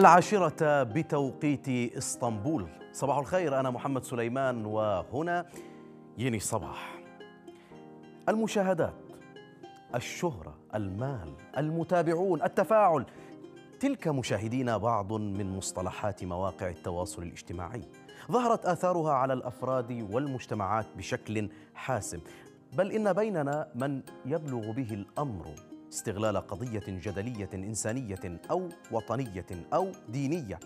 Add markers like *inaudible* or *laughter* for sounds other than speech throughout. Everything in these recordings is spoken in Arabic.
العاشرة بتوقيت اسطنبول صباح الخير أنا محمد سليمان وهنا يني صباح المشاهدات الشهرة المال المتابعون التفاعل تلك مشاهدينا بعض من مصطلحات مواقع التواصل الاجتماعي ظهرت آثارها على الأفراد والمجتمعات بشكل حاسم بل إن بيننا من يبلغ به الأمر استغلال قضية جدلية إنسانية أو وطنية أو دينية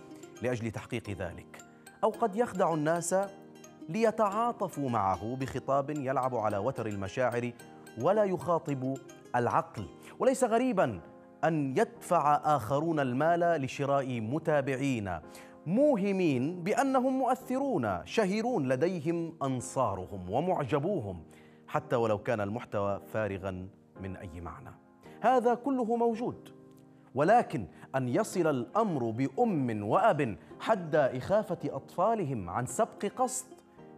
لأجل تحقيق ذلك أو قد يخدع الناس ليتعاطفوا معه بخطاب يلعب على وتر المشاعر ولا يخاطب العقل وليس غريبا أن يدفع آخرون المال لشراء متابعين موهمين بأنهم مؤثرون شهيرون لديهم أنصارهم ومعجبوهم حتى ولو كان المحتوى فارغا من أي معنى هذا كله موجود ولكن أن يصل الأمر بأم وأب حد إخافة أطفالهم عن سبق قصد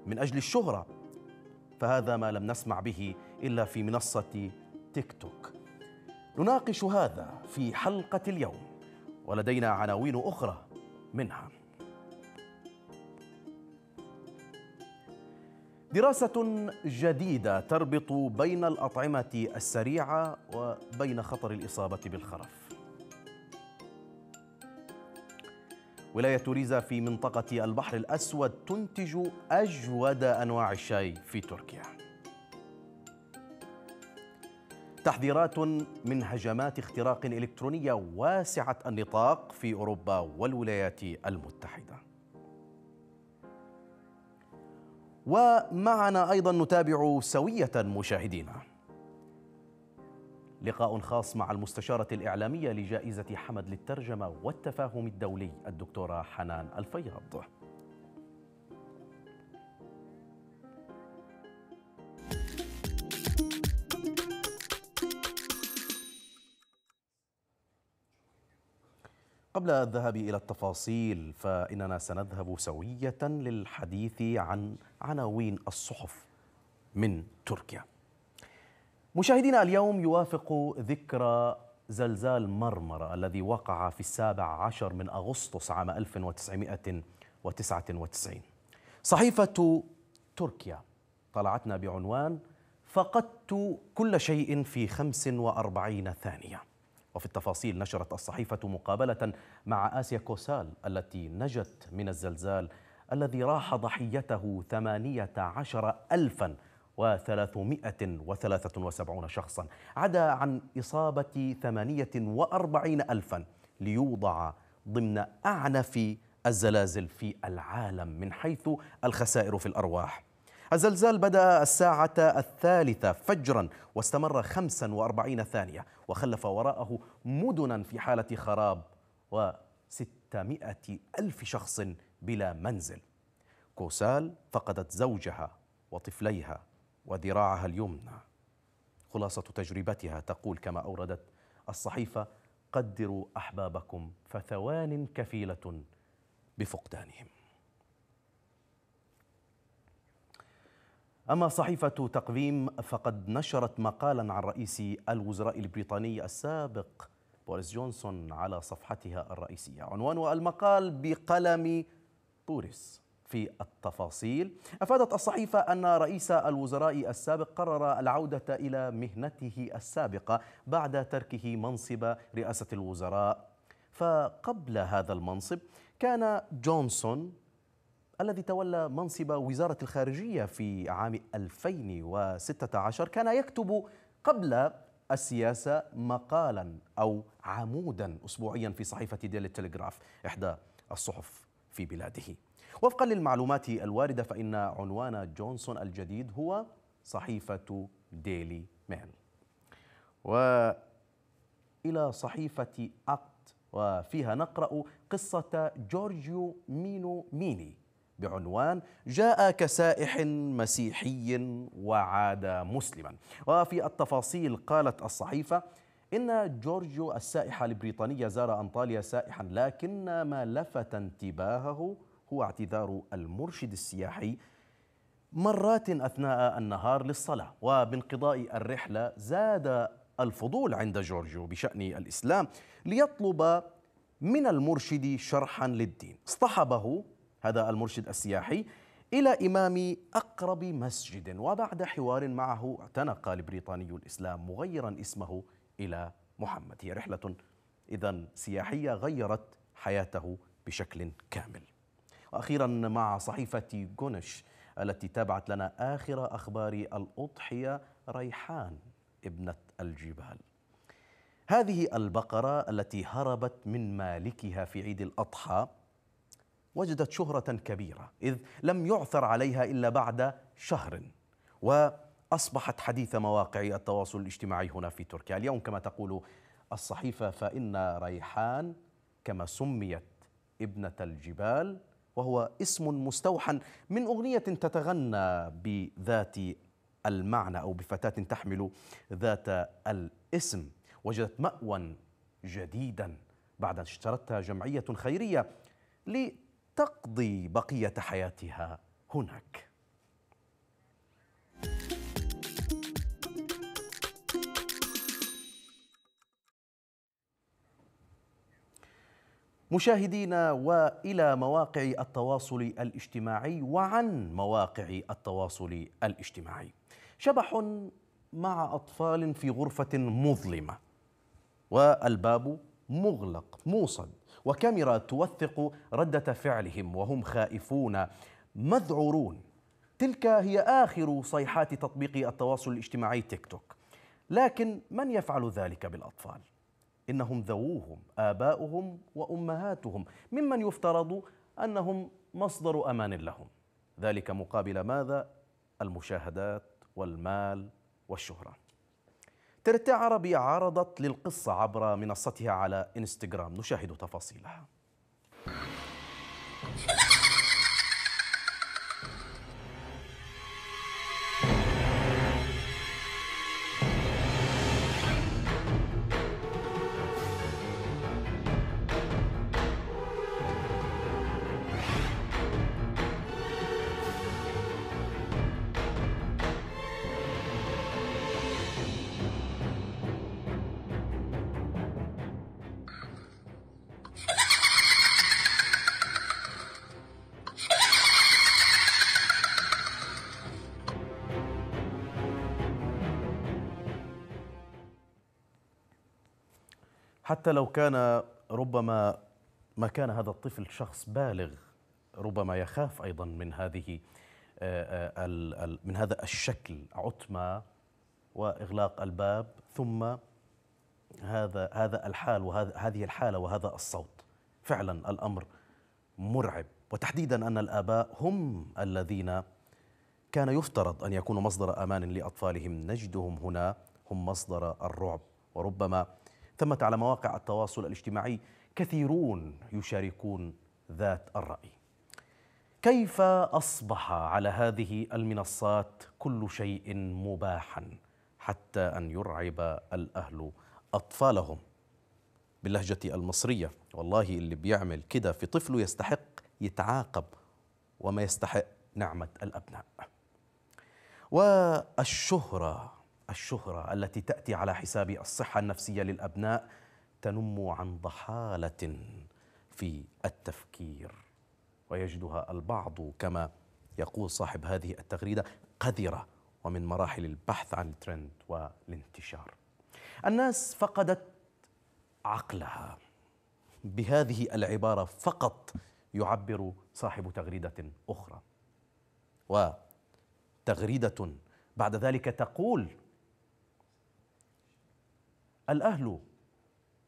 من أجل الشهرة فهذا ما لم نسمع به إلا في منصة تيك توك نناقش هذا في حلقة اليوم ولدينا عناوين أخرى منها دراسة جديدة تربط بين الأطعمة السريعة وبين خطر الإصابة بالخرف. ولاية ريزا في منطقة البحر الأسود تنتج أجود أنواع الشاي في تركيا. تحذيرات من هجمات اختراق إلكترونية واسعة النطاق في أوروبا والولايات المتحدة. ومعنا أيضا نتابع سوية مشاهدينا لقاء خاص مع المستشارة الإعلامية لجائزة حمد للترجمة والتفاهم الدولي الدكتورة حنان الفيض. قبل الذهاب إلى التفاصيل فإننا سنذهب سوية للحديث عن عناوين الصحف من تركيا مشاهدينا اليوم يوافق ذكرى زلزال مرمرة الذي وقع في السابع عشر من أغسطس عام 1999 صحيفة تركيا طلعتنا بعنوان فقدت كل شيء في 45 ثانية وفي التفاصيل نشرت الصحيفة مقابلة مع آسيا كوسال التي نجت من الزلزال الذي راح ضحيته ثمانية عشر ألفاً وثلاثمائة وثلاثة وسبعون شخصا عدا عن إصابة ثمانية وأربعين ألفا ليوضع ضمن أعنف الزلازل في العالم من حيث الخسائر في الأرواح الزلزال بدأ الساعة الثالثة فجرا واستمر 45 ثانية وخلف وراءه مدنا في حالة خراب و 600 ألف شخص بلا منزل كوسال فقدت زوجها وطفليها وذراعها اليمنى خلاصة تجربتها تقول كما أوردت الصحيفة قدروا أحبابكم فثوان كفيلة بفقدانهم أما صحيفة تقويم فقد نشرت مقالا عن رئيس الوزراء البريطاني السابق بوريس جونسون على صفحتها الرئيسية عنوان المقال بقلم بوريس في التفاصيل أفادت الصحيفة أن رئيس الوزراء السابق قرر العودة إلى مهنته السابقة بعد تركه منصب رئاسة الوزراء فقبل هذا المنصب كان جونسون الذي تولى منصب وزارة الخارجية في عام 2016 كان يكتب قبل السياسة مقالا أو عمودا أسبوعيا في صحيفة ديلي تلغراف إحدى الصحف في بلاده وفقا للمعلومات الواردة فإن عنوان جونسون الجديد هو صحيفة ديلي ميل وإلى صحيفة أقت وفيها نقرأ قصة جورجيو مينو ميني بعنوان جاء كسائح مسيحي وعاد مسلما وفي التفاصيل قالت الصحيفة إن جورجيو السائحة البريطانية زار أنطاليا سائحا لكن ما لفت انتباهه هو اعتذار المرشد السياحي مرات أثناء النهار للصلاة وبانقضاء الرحلة زاد الفضول عند جورجيو بشأن الإسلام ليطلب من المرشد شرحا للدين اصطحبه هذا المرشد السياحي إلى إمام أقرب مسجد وبعد حوار معه اعتنق البريطاني الإسلام مغيرا اسمه إلى محمد هي رحلة إذا سياحية غيرت حياته بشكل كامل وأخيرا مع صحيفة جونش التي تابعت لنا آخر أخبار الأضحية ريحان ابنة الجبال هذه البقرة التي هربت من مالكها في عيد الأضحى وجدت شهرة كبيرة إذ لم يعثر عليها إلا بعد شهر وأصبحت حديث مواقع التواصل الاجتماعي هنا في تركيا اليوم كما تقول الصحيفة فإن ريحان كما سميت ابنة الجبال وهو اسم مستوحى من أغنية تتغنى بذات المعنى أو بفتاة تحمل ذات الاسم وجدت مأوى جديدا بعد أن اشترتها جمعية خيرية تقضي بقيه حياتها هناك مشاهدينا والى مواقع التواصل الاجتماعي وعن مواقع التواصل الاجتماعي شبح مع اطفال في غرفه مظلمه والباب مغلق موصد وكاميرا توثق ردة فعلهم وهم خائفون مذعورون تلك هي آخر صيحات تطبيق التواصل الاجتماعي تيك توك لكن من يفعل ذلك بالأطفال؟ إنهم ذووهم آباؤهم وأمهاتهم ممن يفترض أنهم مصدر أمان لهم ذلك مقابل ماذا؟ المشاهدات والمال والشهره ترتع عربي عرضت للقصة عبر منصتها على إنستغرام نشاهد تفاصيلها حتى لو كان ربما ما كان هذا الطفل شخص بالغ ربما يخاف ايضا من هذه آه، آه، من هذا الشكل عتمه واغلاق الباب ثم هذا هذا الحال وهذه الحاله وهذا الصوت فعلا الامر مرعب وتحديدا ان الاباء هم الذين كان يفترض ان يكونوا مصدر امان لاطفالهم نجدهم هنا هم مصدر الرعب وربما ثمة على مواقع التواصل الاجتماعي كثيرون يشاركون ذات الرأي كيف أصبح على هذه المنصات كل شيء مباحا حتى أن يرعب الأهل أطفالهم باللهجة المصرية والله اللي بيعمل كده في طفله يستحق يتعاقب وما يستحق نعمة الأبناء والشهرة الشهرة التي تأتي على حساب الصحة النفسية للأبناء تنم عن ضحالة في التفكير ويجدها البعض كما يقول صاحب هذه التغريدة قذرة ومن مراحل البحث عن الترند والانتشار الناس فقدت عقلها بهذه العبارة فقط يعبر صاحب تغريدة أخرى وتغريدة بعد ذلك تقول الأهل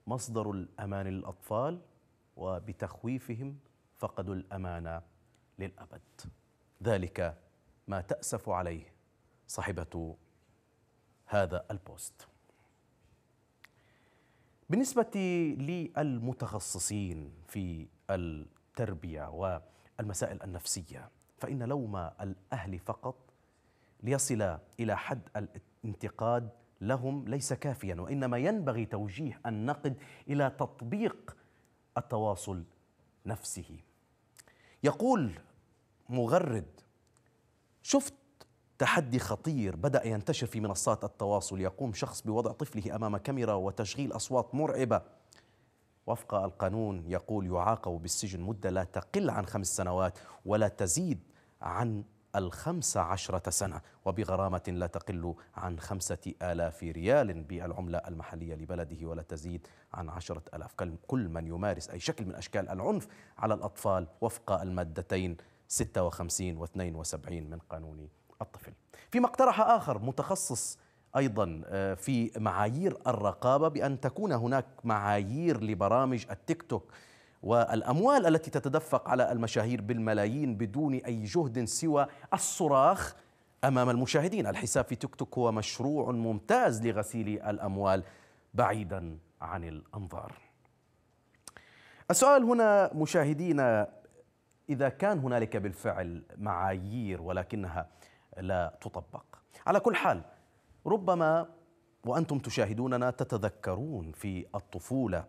مصدر الأمان للأطفال وبتخويفهم فقدوا الأمان للأبد ذلك ما تأسف عليه صاحبة هذا البوست بالنسبة للمتخصصين في التربية والمسائل النفسية فإن لوم الأهل فقط ليصل إلى حد الانتقاد لهم ليس كافيا وانما ينبغي توجيه النقد الى تطبيق التواصل نفسه يقول مغرد شفت تحدي خطير بدا ينتشر في منصات التواصل يقوم شخص بوضع طفله امام كاميرا وتشغيل اصوات مرعبه وفق القانون يقول يعاقب بالسجن مده لا تقل عن خمس سنوات ولا تزيد عن الخمس عشرة سنة وبغرامة لا تقل عن خمسة آلاف ريال بالعملة المحلية لبلده ولا تزيد عن عشرة ألاف كل من يمارس أي شكل من أشكال العنف على الأطفال وفق المادتين 56 و 72 من قانون الطفل فيما اقترح آخر متخصص ايضا آه، في معايير الرقابه بان تكون هناك معايير لبرامج التيك توك والأموال التي تتدفق على المشاهير بالملايين بدون أي جهد سوى الصراخ أمام المشاهدين الحساب في تيك توك هو مشروع ممتاز لغسيل الأموال بعيدا عن الأنظار السؤال هنا مشاهدينا إذا كان هنالك بالفعل معايير ولكنها لا تطبق على كل حال ربما وأنتم تشاهدوننا تتذكرون في الطفولة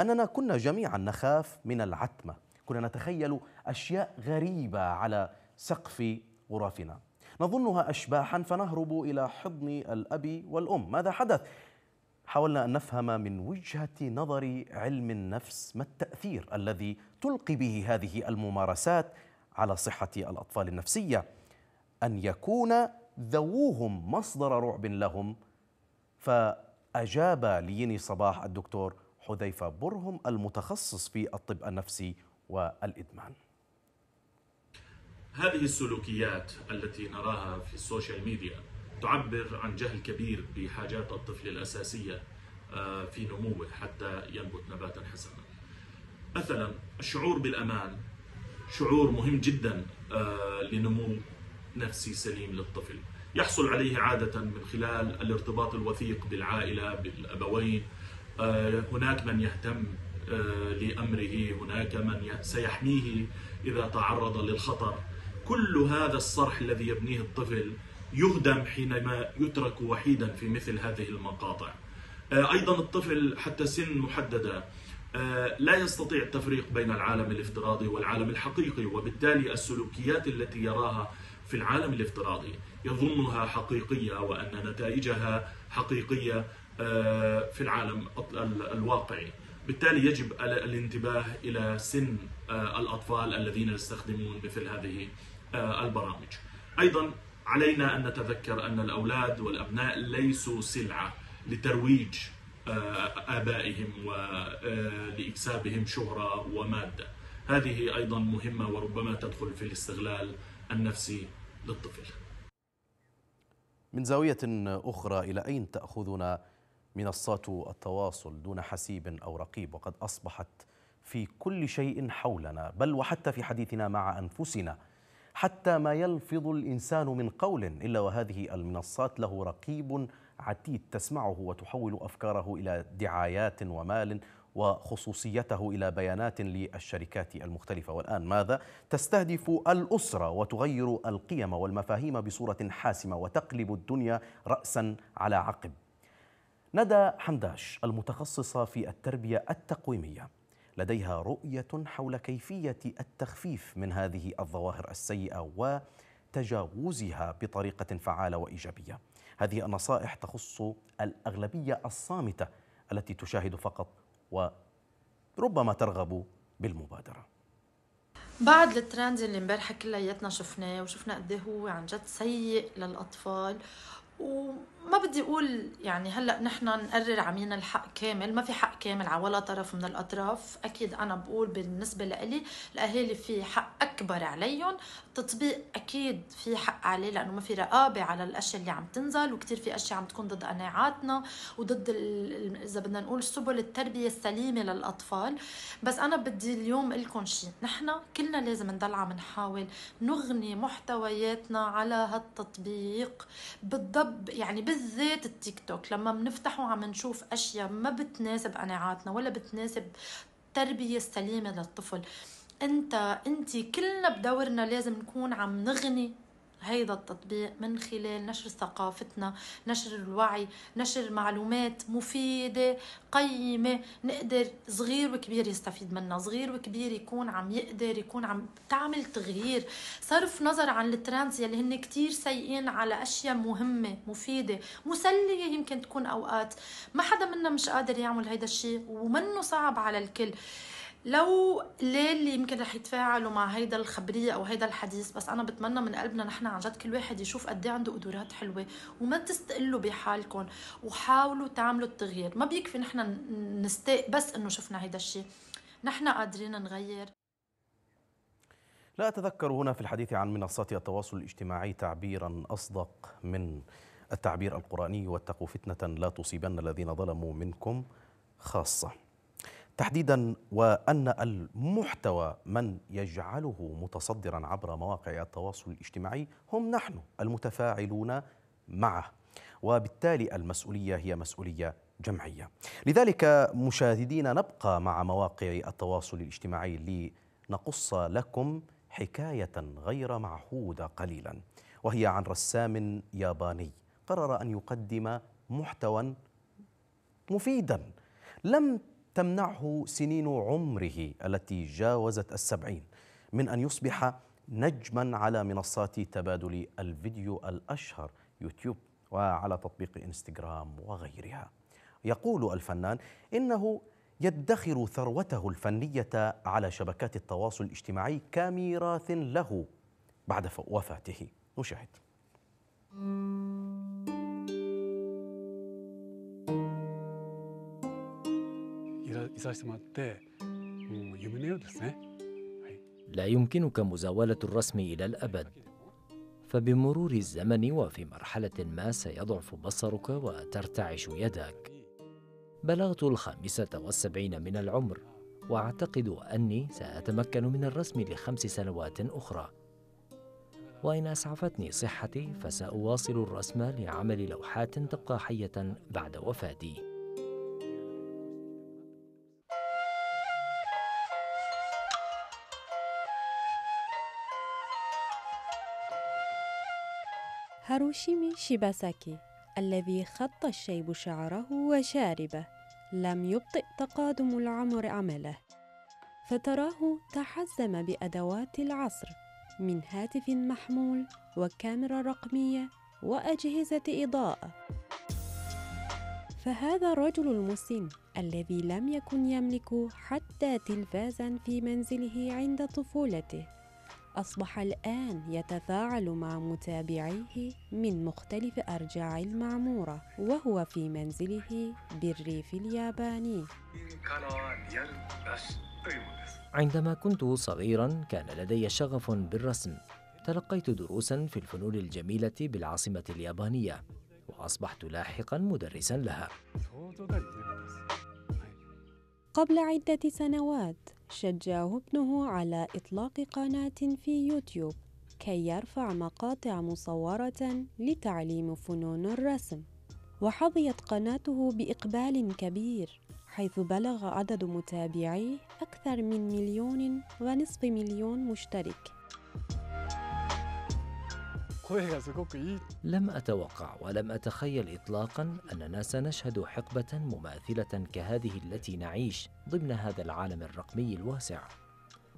أننا كنا جميعا نخاف من العتمة كنا نتخيل أشياء غريبة على سقف غرفنا نظنها أشباحا فنهرب إلى حضن الأب والأم ماذا حدث؟ حاولنا أن نفهم من وجهة نظر علم النفس ما التأثير الذي تلقي به هذه الممارسات على صحة الأطفال النفسية أن يكون ذووهم مصدر رعب لهم فأجاب ليني صباح الدكتور حذيفة برهم المتخصص في الطب النفسي والإدمان هذه السلوكيات التي نراها في السوشيال ميديا تعبر عن جهل كبير بحاجات الطفل الأساسية آه، في نموه حتى ينبت نباتا حسنا مثلا الشعور بالأمان شعور مهم جدا آه، لنمو نفسي سليم للطفل يحصل عليه عادة من خلال الارتباط الوثيق بالعائلة بالأبوين آه، هناك من يهتم آه، لأمره هناك من سيحميه إذا تعرض للخطر كل هذا الصرح الذي يبنيه الطفل يهدم حينما يترك وحيدا في مثل هذه المقاطع آه، أيضا الطفل حتى سن محددة لا يستطيع التفريق بين العالم الافتراضي والعالم الحقيقي وبالتالي السلوكيات التي يراها في العالم الافتراضي يظنها حقيقية وأن نتائجها حقيقية آه، في العالم الواقعي بالتالي يجب الانتباه إلى سن آه، الأطفال الذين يستخدمون مثل هذه آه، البرامج أيضا علينا أن نتذكر أن الأولاد والأبناء ليسوا سلعة لترويج آبائهم ولإكسابهم شهرة ومادة هذه أيضا مهمة وربما تدخل في الاستغلال النفسي للطفل من زاوية أخرى إلى أين تأخذنا منصات التواصل دون حسيب أو رقيب وقد أصبحت في كل شيء حولنا بل وحتى في حديثنا مع أنفسنا حتى ما يلفظ الإنسان من قول إلا وهذه المنصات له رقيب عتيد تسمعه وتحول أفكاره إلى دعايات ومال وخصوصيته الى بيانات للشركات المختلفه والان ماذا تستهدف الاسره وتغير القيم والمفاهيم بصوره حاسمه وتقلب الدنيا راسا على عقب ندى حمداش المتخصصة في التربية التقويمية لديها رؤية حول كيفية التخفيف من هذه الظواهر السيئة وتجاوزها بطريقة فعالة وإيجابية هذه النصائح تخص الأغلبية الصامتة التي تشاهد فقط وربما ترغب بالمبادرة بعد الترند اللي امبارح كلياتنا شفناه وشفنا قد إيه هو عن جد سيء للاطفال وما بدي اقول يعني هلا نحن نقرر عمين الحق كامل ما في حق كامل على ولا طرف من الاطراف اكيد انا بقول بالنسبه لإلي الاهالي في حق اكبر عليهم التطبيق اكيد في حق عليه لانه ما في رقابه على الاشياء اللي عم تنزل وكثير في اشياء عم تكون ضد قناعاتنا وضد اذا بدنا نقول سبل التربيه السليمه للاطفال بس انا بدي اليوم لكم شيء نحن كلنا لازم نضل عم نحاول نغني محتوياتنا على هالتطبيق بالضبط بسبب يعني بالذات التيك توك لما بنفتحه عم نشوف اشياء ما بتناسب قناعاتنا ولا بتناسب التربيه السليمه للطفل انت انت كلنا بدورنا لازم نكون عم نغني هيدا التطبيق من خلال نشر ثقافتنا نشر الوعي نشر معلومات مفيدة قيمة نقدر صغير وكبير يستفيد منها صغير وكبير يكون عم يقدر يكون عم تعمل تغيير صرف نظر عن الترانز يلي هن كتير سيئين على أشياء مهمة مفيدة مسلية يمكن تكون أوقات ما حدا منا مش قادر يعمل هيدا الشيء ومنه صعب على الكل لو ليل يمكن رح يتفاعلوا مع هيدا الخبرية أو هيدا الحديث بس أنا بتمنى من قلبنا نحن عن جد كل واحد يشوف قد إيه عنده قدرات حلوة وما تستقلوا بحالكم وحاولوا تعملوا التغيير ما بيكفي نحن نستاء بس إنه شفنا هيدا الشيء نحن قادرين نغير لا أتذكر هنا في الحديث عن منصات التواصل الاجتماعي تعبيرا أصدق من التعبير القرآني واتقوا فتنة لا تصيبن الذين ظلموا منكم خاصة تحديدا وان المحتوى من يجعله متصدرا عبر مواقع التواصل الاجتماعي هم نحن المتفاعلون معه وبالتالي المسؤوليه هي مسؤوليه جمعيه لذلك مشاهدينا نبقى مع مواقع التواصل الاجتماعي لنقص لكم حكايه غير معهوده قليلا وهي عن رسام ياباني قرر ان يقدم محتوى مفيدا لم تمنعه سنين عمره التي جاوزت السبعين من أن يصبح نجما على منصات تبادل الفيديو الأشهر يوتيوب وعلى تطبيق إنستغرام وغيرها يقول الفنان إنه يدخر ثروته الفنية على شبكات التواصل الاجتماعي كميراث له بعد وفاته نشاهد いさせてもらってもう夢のようですね لا يمكنك مزاولة الرسم إلى الأبد فبمرور الزمن وفي مرحلة ما سيضعف بصرك وترتعش يدك بلغت الخامسة والسبعين من العمر وأعتقد أني سأتمكن من الرسم لخمس سنوات أخرى وإن أسعفتني صحتي فسأواصل الرسم لعمل لوحات تبقى حية بعد وفاتي هاروشيمي شيباساكي الذي خط الشيب شعره وشاربه لم يبطئ تقادم العمر عمله فتراه تحزم بأدوات العصر من هاتف محمول وكاميرا رقمية وأجهزة إضاءة فهذا الرجل المسن الذي لم يكن يملك حتى تلفازا في منزله عند طفولته أصبح الآن يتفاعل مع متابعيه من مختلف أرجاع المعمورة وهو في منزله بالريف الياباني عندما كنت صغيرا كان لدي شغف بالرسم تلقيت دروسا في الفنون الجميلة بالعاصمة اليابانية وأصبحت لاحقا مدرسا لها قبل عدة سنوات شجعه ابنه على إطلاق قناة في يوتيوب كي يرفع مقاطع مصورة لتعليم فنون الرسم وحظيت قناته بإقبال كبير حيث بلغ عدد متابعيه أكثر من مليون ونصف مليون مشترك لم أتوقع ولم أتخيل إطلاقا أننا سنشهد حقبة مماثلة كهذه التي نعيش ضمن هذا العالم الرقمي الواسع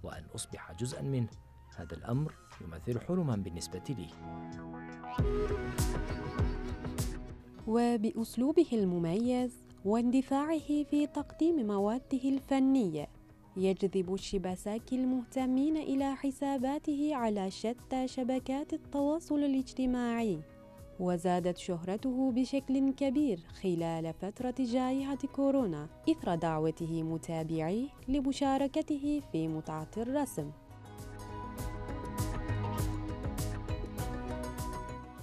وأن أصبح جزءا منه هذا الأمر يمثل حلما بالنسبة لي وبأسلوبه المميز واندفاعه في تقديم مواده الفنية يجذب شيباساكي المهتمين إلى حساباته على شتى شبكات التواصل الاجتماعي وزادت شهرته بشكل كبير خلال فترة جائحة كورونا إثر دعوته متابعيه لمشاركته في متعة الرسم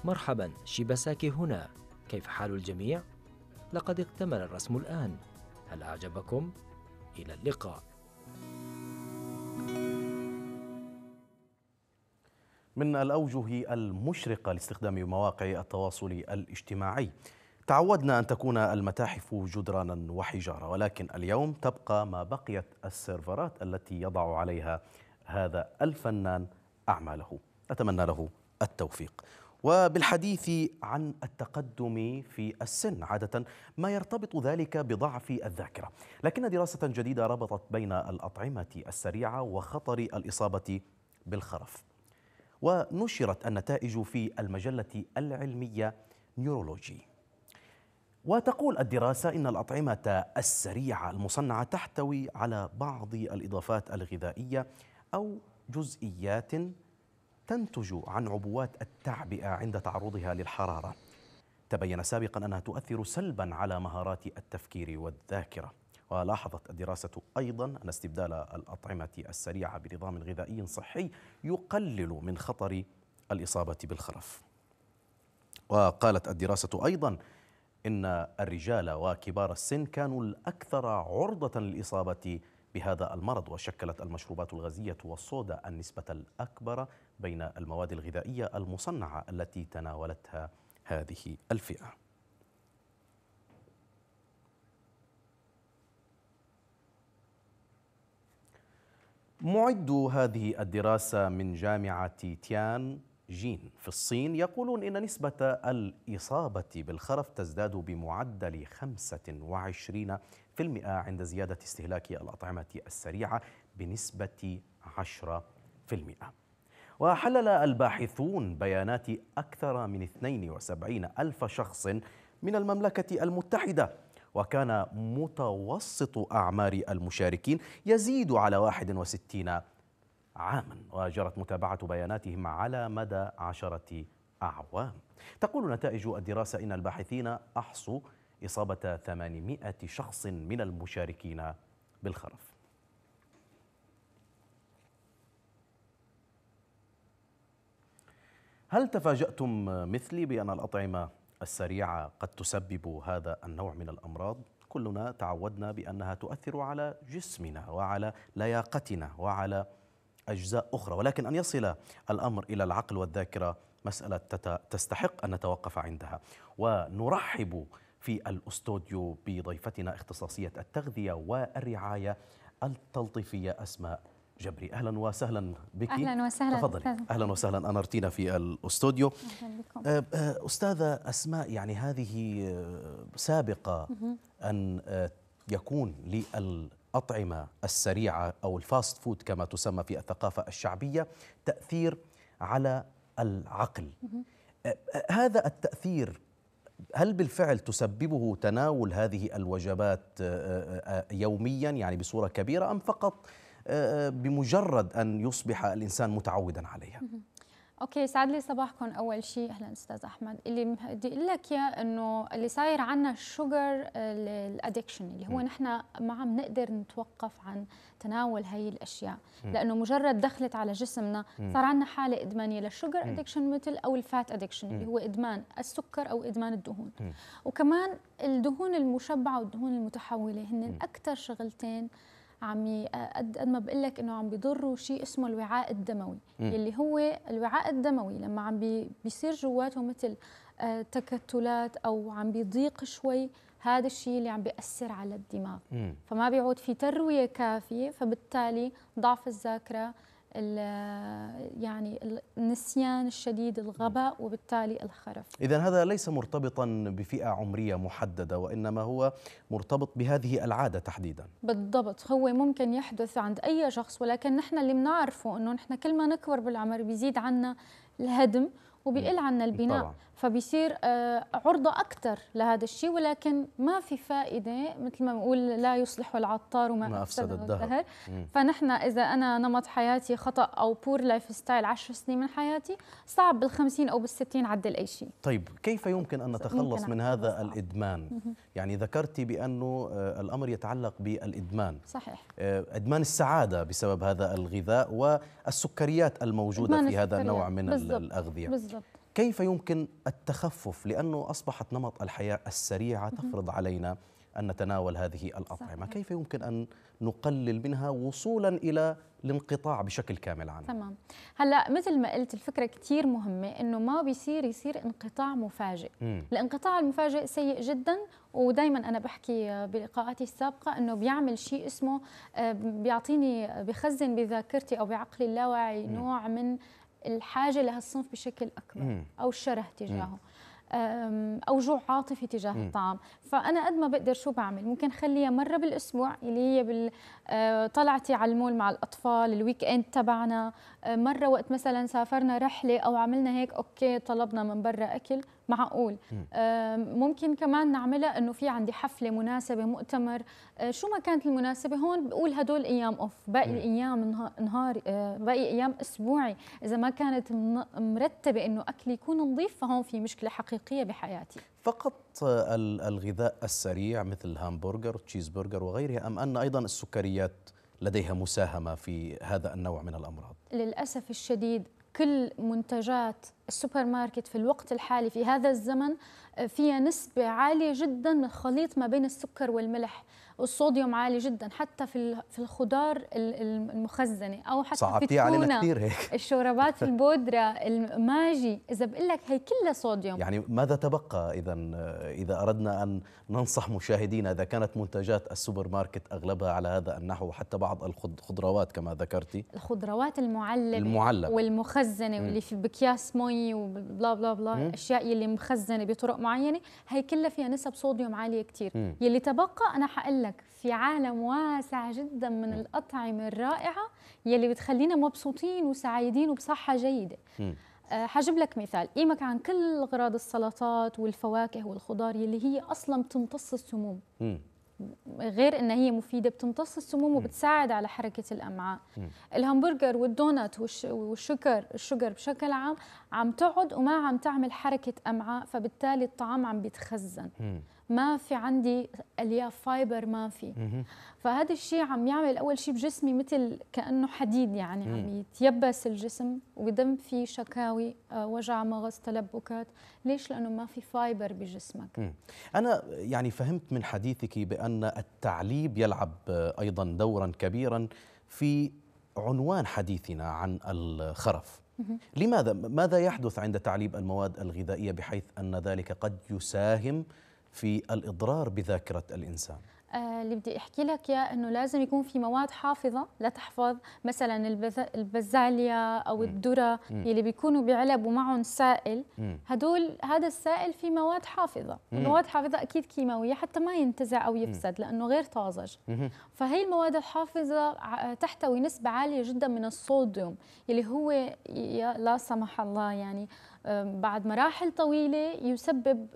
مرحبا شيباساكي هنا كيف حال الجميع؟ لقد اكتمل الرسم الآن هل أعجبكم؟ إلى اللقاء من الأوجه المشرقة لاستخدام مواقع التواصل الاجتماعي تعودنا أن تكون المتاحف جدرانا وحجارة ولكن اليوم تبقى ما بقيت السيرفرات التي يضع عليها هذا الفنان أعماله أتمنى له التوفيق وبالحديث عن التقدم في السن عادة ما يرتبط ذلك بضعف الذاكرة لكن دراسة جديدة ربطت بين الأطعمة السريعة وخطر الإصابة بالخرف ونشرت النتائج في المجلة العلمية نيورولوجي وتقول الدراسة إن الأطعمة السريعة المصنعة تحتوي على بعض الإضافات الغذائية أو جزئيات تنتج عن عبوات التعبئة عند تعرضها للحرارة تبين سابقا أنها تؤثر سلبا على مهارات التفكير والذاكرة ولاحظت الدراسة أيضا أن استبدال الأطعمة السريعة بنظام غذائي صحي يقلل من خطر الإصابة بالخرف وقالت الدراسة أيضا إن الرجال وكبار السن كانوا الأكثر عرضة للإصابة بهذا المرض وشكلت المشروبات الغازية والصودا النسبة الأكبر بين المواد الغذائية المصنعة التي تناولتها هذه الفئة معد هذه الدراسة من جامعة تيان جين في الصين يقولون إن نسبة الإصابة بالخرف تزداد بمعدل 25% عند زيادة استهلاك الأطعمة السريعة بنسبة 10% وحلل الباحثون بيانات أكثر من 72 ألف شخص من المملكة المتحدة وكان متوسط أعمار المشاركين يزيد على 61 عاما وجرت متابعة بياناتهم على مدى عشرة أعوام تقول نتائج الدراسة إن الباحثين أحصوا إصابة 800 شخص من المشاركين بالخرف هل تفاجأتم مثلي بأن الأطعمة السريعه قد تسبب هذا النوع من الامراض كلنا تعودنا بانها تؤثر على جسمنا وعلى لياقتنا وعلى اجزاء اخرى ولكن ان يصل الامر الى العقل والذاكره مساله تستحق ان نتوقف عندها ونرحب في الاستوديو بضيفتنا اختصاصيه التغذيه والرعايه التلطيفيه اسماء جبري اهلا وسهلا بك اهلا وسهلا تفضلي اهلا وسهلا انرتينا في الاستوديو اهلا بكم آه، آه، استاذه اسماء يعني هذه آه، سابقه ان يكون للاطعمه السريعه او الفاست فود كما تسمى في الثقافه الشعبيه تاثير على العقل هذا التاثير هل بالفعل تسببه تناول هذه الوجبات يوميا يعني بصوره كبيره ام فقط بمجرد أن يصبح الإنسان متعودا عليها اوكي سعد لي صباحكم اول شيء اهلا استاذ احمد اللي بدي اقول لك اياه انه اللي صاير عنا الشوجر الادكشن آه، اللي هو نحن ما عم نقدر نتوقف عن تناول هي الاشياء م. لانه مجرد دخلت على جسمنا صار عنا حاله ادمانيه للشوجر ادكشن مثل او الفات ادكشن اللي هو ادمان السكر او ادمان الدهون م. وكمان الدهون المشبعه والدهون المتحوله هن اكثر شغلتين عم قد ما بقول لك انه عم بيضروا شيء اسمه الوعاء الدموي م. اللي هو الوعاء الدموي لما عم بي بيصير جواته مثل آه، تكتلات او عم بيضيق شوي هذا الشيء اللي عم بيأثر على الدماغ م. فما بيعود في ترويه كافيه فبالتالي ضعف الذاكره يعني النسيان الشديد الغباء وبالتالي الخرف إذا هذا ليس مرتبطا بفئة عمرية محددة وإنما هو مرتبط بهذه العادة تحديدا بالضبط هو ممكن يحدث عند أي شخص ولكن نحن اللي بنعرفه أنه نحن كل ما نكبر بالعمر بيزيد عنا الهدم وبيقل عنا البناء طبعا. فبيصير آه، عرضة أكثر لهذا الشيء ولكن ما في فائدة مثل ما بنقول لا يصلح العطار وما ما أفسد الدهر, الدهر. فنحن إذا أنا نمط حياتي خطأ أو بور لايف ستايل 10 سنين من حياتي صعب بالخمسين أو بالستين عدل أي شيء طيب كيف يمكن أن نتخلص من هذا صعب. آه. الإدمان يعني ذكرتي بأنه آه، الأمر يتعلق بالإدمان صحيح إدمان السعادة بسبب هذا الغذاء والسكريات الموجودة في هذا النوع من بالزبط. الأغذية بالضبط كيف يمكن التخفف لانه اصبحت نمط الحياه السريعه تفرض علينا ان نتناول هذه الاطعمه صحيح. كيف يمكن ان نقلل منها وصولا الى الانقطاع بشكل كامل عنها تمام هلا مثل ما قلت الفكره كثير مهمه انه ما بيصير يصير انقطاع مفاجئ مم. الانقطاع المفاجئ سيء جدا ودائما انا بحكي بلقاءاتي السابقه انه بيعمل شيء اسمه آه، بيعطيني بخزن بذاكرتي او بعقلي اللاواعي نوع من الحاجه لهالصنف بشكل اكبر او الشره تجاهه او جوع عاطفي تجاه الطعام فانا قد ما بقدر شو بعمل ممكن خليها مره بالاسبوع اللي هي آه، طلعتي على المول مع الاطفال الويك اند تبعنا آه، مره وقت مثلا سافرنا رحله او عملنا هيك اوكي طلبنا من برا اكل معقول آه، ممكن كمان نعملها انه في عندي حفله مناسبه مؤتمر آه، شو ما كانت المناسبه هون بقول هدول ايام اوف باقي الايام نهار آه، باقي ايام اسبوعي اذا ما كانت مرتبه انه اكلي يكون نظيف فهون في مشكله حقيقيه بحياتي فقط الغذاء السريع مثل الهامبرجر تشيز برجر وغيرها ام ان ايضا السكريات لديها مساهمه في هذا النوع من الامراض للاسف الشديد كل منتجات السوبر ماركت في الوقت الحالي في هذا الزمن آه، فيها نسبة عالية جدا من خليط ما بين السكر والملح الصوديوم عالي جدا حتى في في الخضار المخزنه او حتى صعبتي في علينا كثير هيك *laughs* الشوربات البودره الماجي اذا بقول لك هي كلها صوديوم يعني ماذا تبقى اذا اذا اردنا ان ننصح مشاهدينا اذا كانت منتجات السوبر ماركت اغلبها على هذا النحو حتى بعض الخضروات كما ذكرتي الخضروات المعلبه المعلب. والمخزنه واللي في باكياس مي وبلا بلا بلا الاشياء اللي مخزنه بطرق معينه هي كلها فيها نسب صوديوم عاليه كثير يلي تبقى انا حقول لك في عالم واسع جدا من الأطعمة الرائعة يلي بتخلينا مبسوطين وسعيدين وبصحة جيدة آه، حجب لك مثال قيمك عن كل أغراض السلطات والفواكه والخضار يلي هي أصلا بتمتص السموم غير انها هي مفيده بتمتص السموم وبتساعد على حركه الامعاء الهمبرجر والدونات والشكر الشكر بشكل عام عم تقعد وما عم تعمل حركه امعاء فبالتالي الطعام عم بيتخزن ما في عندي الياف فايبر ما في فهذا الشيء عم يعمل اول شيء بجسمي مثل كانه حديد يعني عم يتيبس الجسم وبدم في شكاوي آه، وجع مغص تلبكات ليش لانه ما في فايبر بجسمك انا يعني فهمت من حديثك بان التعليب يلعب آه، ايضا دورا كبيرا في عنوان حديثنا عن الخرف لماذا ماذا يحدث عند تعليب المواد الغذائيه بحيث ان ذلك قد يساهم في الإضرار بذاكرة الإنسان؟ آه، اللي بدي احكي لك اياه انه لازم يكون في مواد حافظه لتحفظ مثلا البازاليا او الذره اللي بيكونوا بعلب ومعهم سائل هدول هذا السائل في مواد حافظه مواد حافظه اكيد كيماويه حتى ما ينتزع او يفسد لانه غير طازج فهي المواد الحافظه تحتوي نسبه عاليه جدا من الصوديوم اللي هو لا سمح الله يعني بعد مراحل طويله يسبب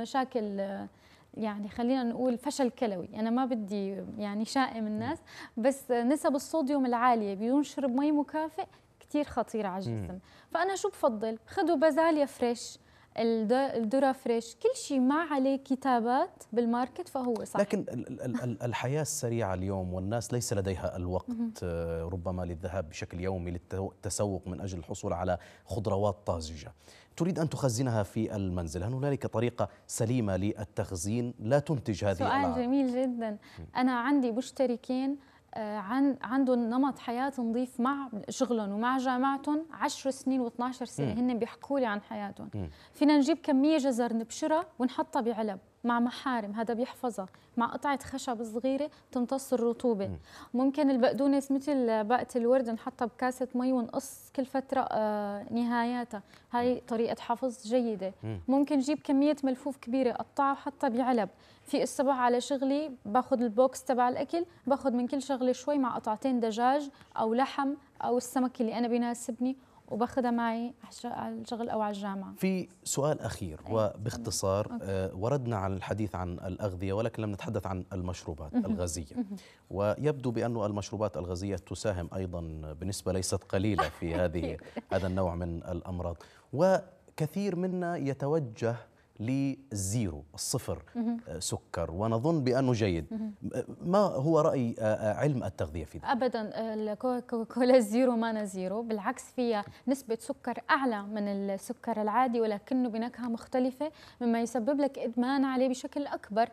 مشاكل أه، يعني خلينا نقول فشل كلوي انا ما بدي يعني شائم الناس بس نسب الصوديوم العاليه بدون شرب مي مكافئ كثير خطيره على الجسم فانا شو بفضل خدوا بازاليا فريش الذره فريش كل شيء ما عليه كتابات بالماركت فهو صح لكن الحياه السريعه اليوم والناس ليس لديها الوقت آه، ربما للذهاب بشكل يومي للتسوق من اجل الحصول على خضروات طازجه تريد ان تخزنها في المنزل هل هنالك طريقه سليمه للتخزين لا تنتج هذه سؤال جميل جدا انا عندي مشتركين آه، عن عندهم نمط حياة نظيف مع شغلهم ومع جامعتهم 10 سنين و12 سنة هن بيحكوا لي عن حياتهم فينا نجيب كمية جزر نبشرها ونحطها بعلب مع محارم هذا بيحفظها مع قطعة خشب صغيرة تمتص الرطوبة ممكن البقدونس مثل باقة الورد نحطها بكاسة مي ونقص كل فترة آه، نهاياتها هاي طريقة حفظ جيدة ممكن جيب كمية ملفوف كبيرة قطعها وحطها بعلب في الصبح على شغلي باخذ البوكس تبع الاكل باخذ من كل شغله شوي مع قطعتين دجاج او لحم او السمك اللي انا بيناسبني وباخذها معي على الشغل او على الجامعه في سؤال اخير إيه، وباختصار آه، وردنا على الحديث عن الاغذيه ولكن لم نتحدث عن المشروبات الغازيه ويبدو بان المشروبات الغازيه تساهم ايضا بنسبه ليست قليله في *laughs* هذه هذا النوع من الامراض وكثير منا يتوجه للزيرو الصفر آه، سكر ونظن بأنه جيد ما هو رأي آه، آه، علم التغذية في ذلك؟ أبدا الكوكولا الزيرو ما زيرو بالعكس فيها نسبة سكر أعلى من السكر العادي ولكنه بنكهة مختلفة مما يسبب لك إدمان عليه بشكل أكبر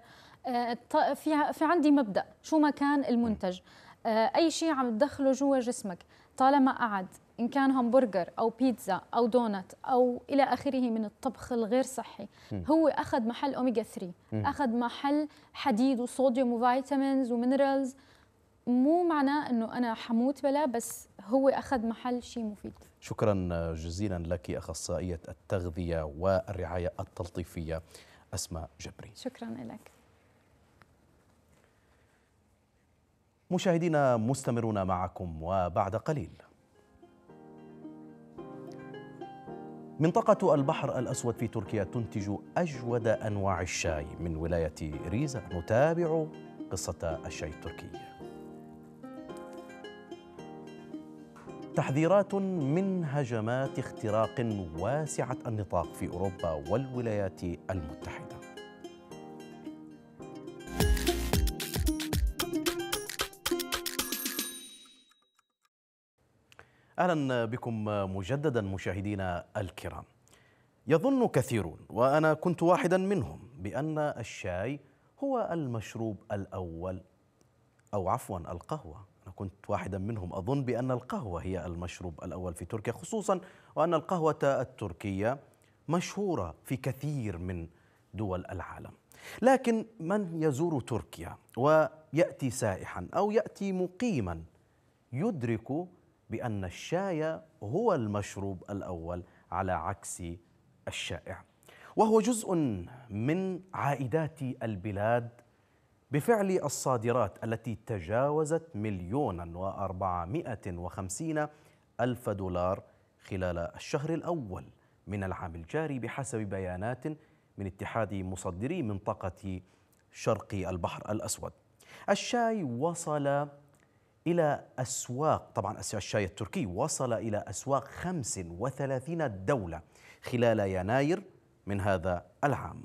في عندي مبدأ شو ما كان المنتج أي شيء عم تدخله جوا جسمك طالما قعد إن كان همبرجر أو بيتزا أو دونت أو إلى آخره من الطبخ الغير صحي هو أخذ محل أوميجا 3 أخذ محل حديد وصوديوم وفيتامينز ومينرالز مو معناه أنه أنا حموت بلا بس هو أخذ محل شيء مفيد شكرا جزيلا لك أخصائية التغذية والرعاية التلطيفية أسماء جبري شكرا لك مشاهدينا مستمرون معكم وبعد قليل منطقة البحر الأسود في تركيا تنتج أجود أنواع الشاي من ولاية ريزا نتابع قصة الشاي التركي تحذيرات من هجمات اختراق واسعة النطاق في أوروبا والولايات المتحدة اهلا بكم مجددا مشاهدينا الكرام. يظن كثيرون وانا كنت واحدا منهم بان الشاي هو المشروب الاول او عفوا القهوه. انا كنت واحدا منهم اظن بان القهوه هي المشروب الاول في تركيا خصوصا وان القهوه التركيه مشهوره في كثير من دول العالم. لكن من يزور تركيا وياتي سائحا او ياتي مقيما يدرك بأن الشاي هو المشروب الأول على عكس الشائع وهو جزء من عائدات البلاد بفعل الصادرات التي تجاوزت مليونا وأربعمائة وخمسين ألف دولار خلال الشهر الأول من العام الجاري بحسب بيانات من اتحاد مصدري منطقة شرق البحر الأسود الشاي وصل إلى أسواق طبعا الشاي التركي وصل إلى أسواق 35 دولة خلال يناير من هذا العام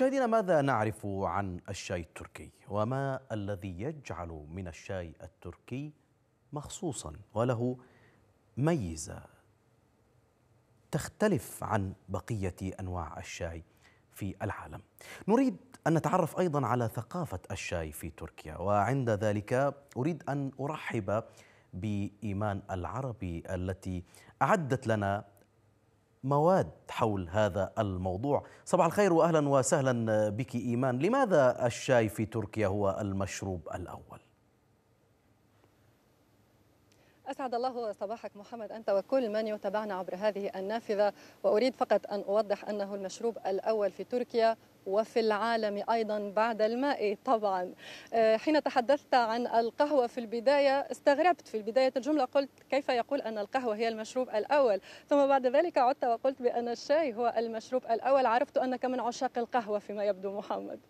مشاهدينا ماذا نعرف عن الشاي التركي وما الذي يجعل من الشاي التركي مخصوصا وله ميزة تختلف عن بقية أنواع الشاي في العالم نريد أن نتعرف أيضا على ثقافة الشاي في تركيا وعند ذلك أريد أن أرحب بإيمان العربي التي أعدت لنا مواد حول هذا الموضوع صباح الخير وأهلا وسهلا بك إيمان لماذا الشاي في تركيا هو المشروب الأول؟ أسعد الله صباحك محمد أنت وكل من يتابعنا عبر هذه النافذة وأريد فقط أن أوضح أنه المشروب الأول في تركيا وفي العالم ايضا بعد الماء طبعا آه، حين تحدثت عن القهوه في البدايه استغربت في بدايه الجمله قلت كيف يقول ان القهوه هي المشروب الاول ثم بعد ذلك عدت وقلت بان الشاي هو المشروب الاول عرفت انك من عشاق القهوه فيما يبدو محمد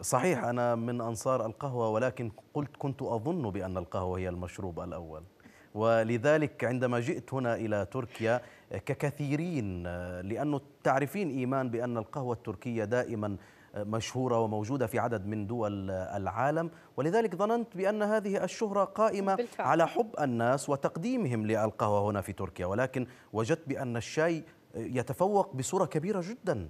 صحيح انا من انصار القهوه ولكن قلت كنت اظن بان القهوه هي المشروب الاول ولذلك عندما جئت هنا إلى تركيا ككثيرين لأنه تعرفين إيمان بأن القهوة التركية دائما مشهورة وموجودة في عدد من دول العالم ولذلك ظننت بأن هذه الشهرة قائمة بالفعل. على حب الناس وتقديمهم للقهوة هنا في تركيا ولكن وجدت بأن الشاي يتفوق بصورة كبيرة جداً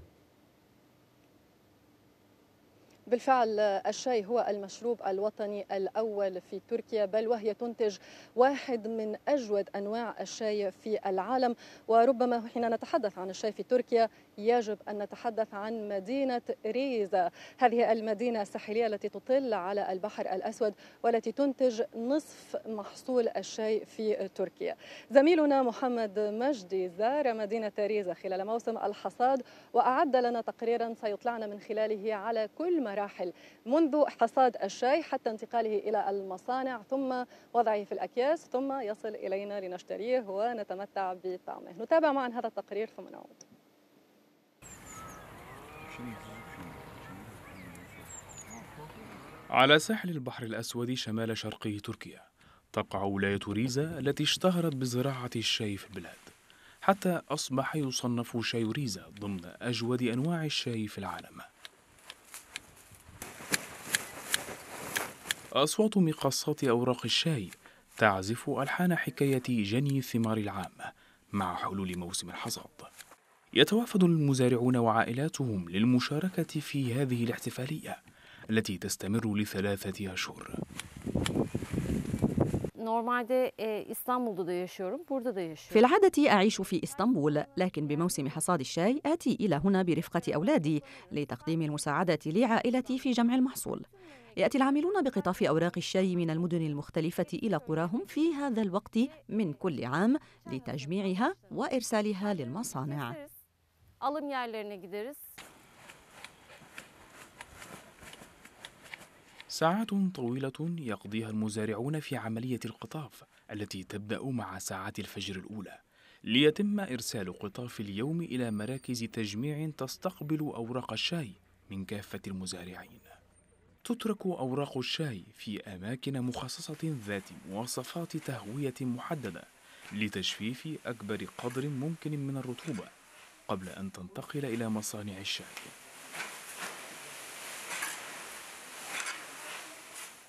بالفعل الشاي هو المشروب الوطني الأول في تركيا بل وهي تنتج واحد من أجود أنواع الشاي في العالم وربما حين نتحدث عن الشاي في تركيا يجب أن نتحدث عن مدينة ريزا هذه المدينة الساحلية التي تطل على البحر الأسود والتي تنتج نصف محصول الشاي في تركيا زميلنا محمد مجدي زار مدينة ريزا خلال موسم الحصاد وأعد لنا تقريرا سيطلعنا من خلاله على كل ما مراحل منذ حصاد الشاي حتى انتقاله إلى المصانع ثم وضعه في الأكياس ثم يصل إلينا لنشتريه ونتمتع بطعمه نتابع معا هذا التقرير ثم نعود على ساحل البحر الأسود شمال شرقي تركيا تقع ولاية ريزا التي اشتهرت بزراعة الشاي في البلاد حتى أصبح يصنف شاي ريزا ضمن أجود أنواع الشاي في العالم أصوات مقصات أوراق الشاي تعزف ألحان حكاية جني الثمار العام مع حلول موسم الحصاد يتوافد المزارعون وعائلاتهم للمشاركة في هذه الاحتفالية التي تستمر لثلاثة أشهر e, في العادة أعيش في إسطنبول لكن بموسم حصاد الشاي آتي إلى هنا برفقة أولادي لتقديم المساعدة لعائلتي في جمع المحصول يأتي العاملون بقطاف أوراق الشاي من المدن المختلفة إلى قراهم في هذا الوقت من كل عام لتجميعها وإرسالها للمصانع ساعات طويلة يقضيها المزارعون في عملية القطاف التي تبدأ مع ساعات الفجر الأولى ليتم إرسال قطاف اليوم إلى مراكز تجميع تستقبل أوراق الشاي من كافة المزارعين تترك أوراق الشاي في أماكن مخصصة ذات مواصفات تهوية محددة لتجفيف أكبر قدر ممكن من الرطوبة قبل أن تنتقل إلى مصانع الشاي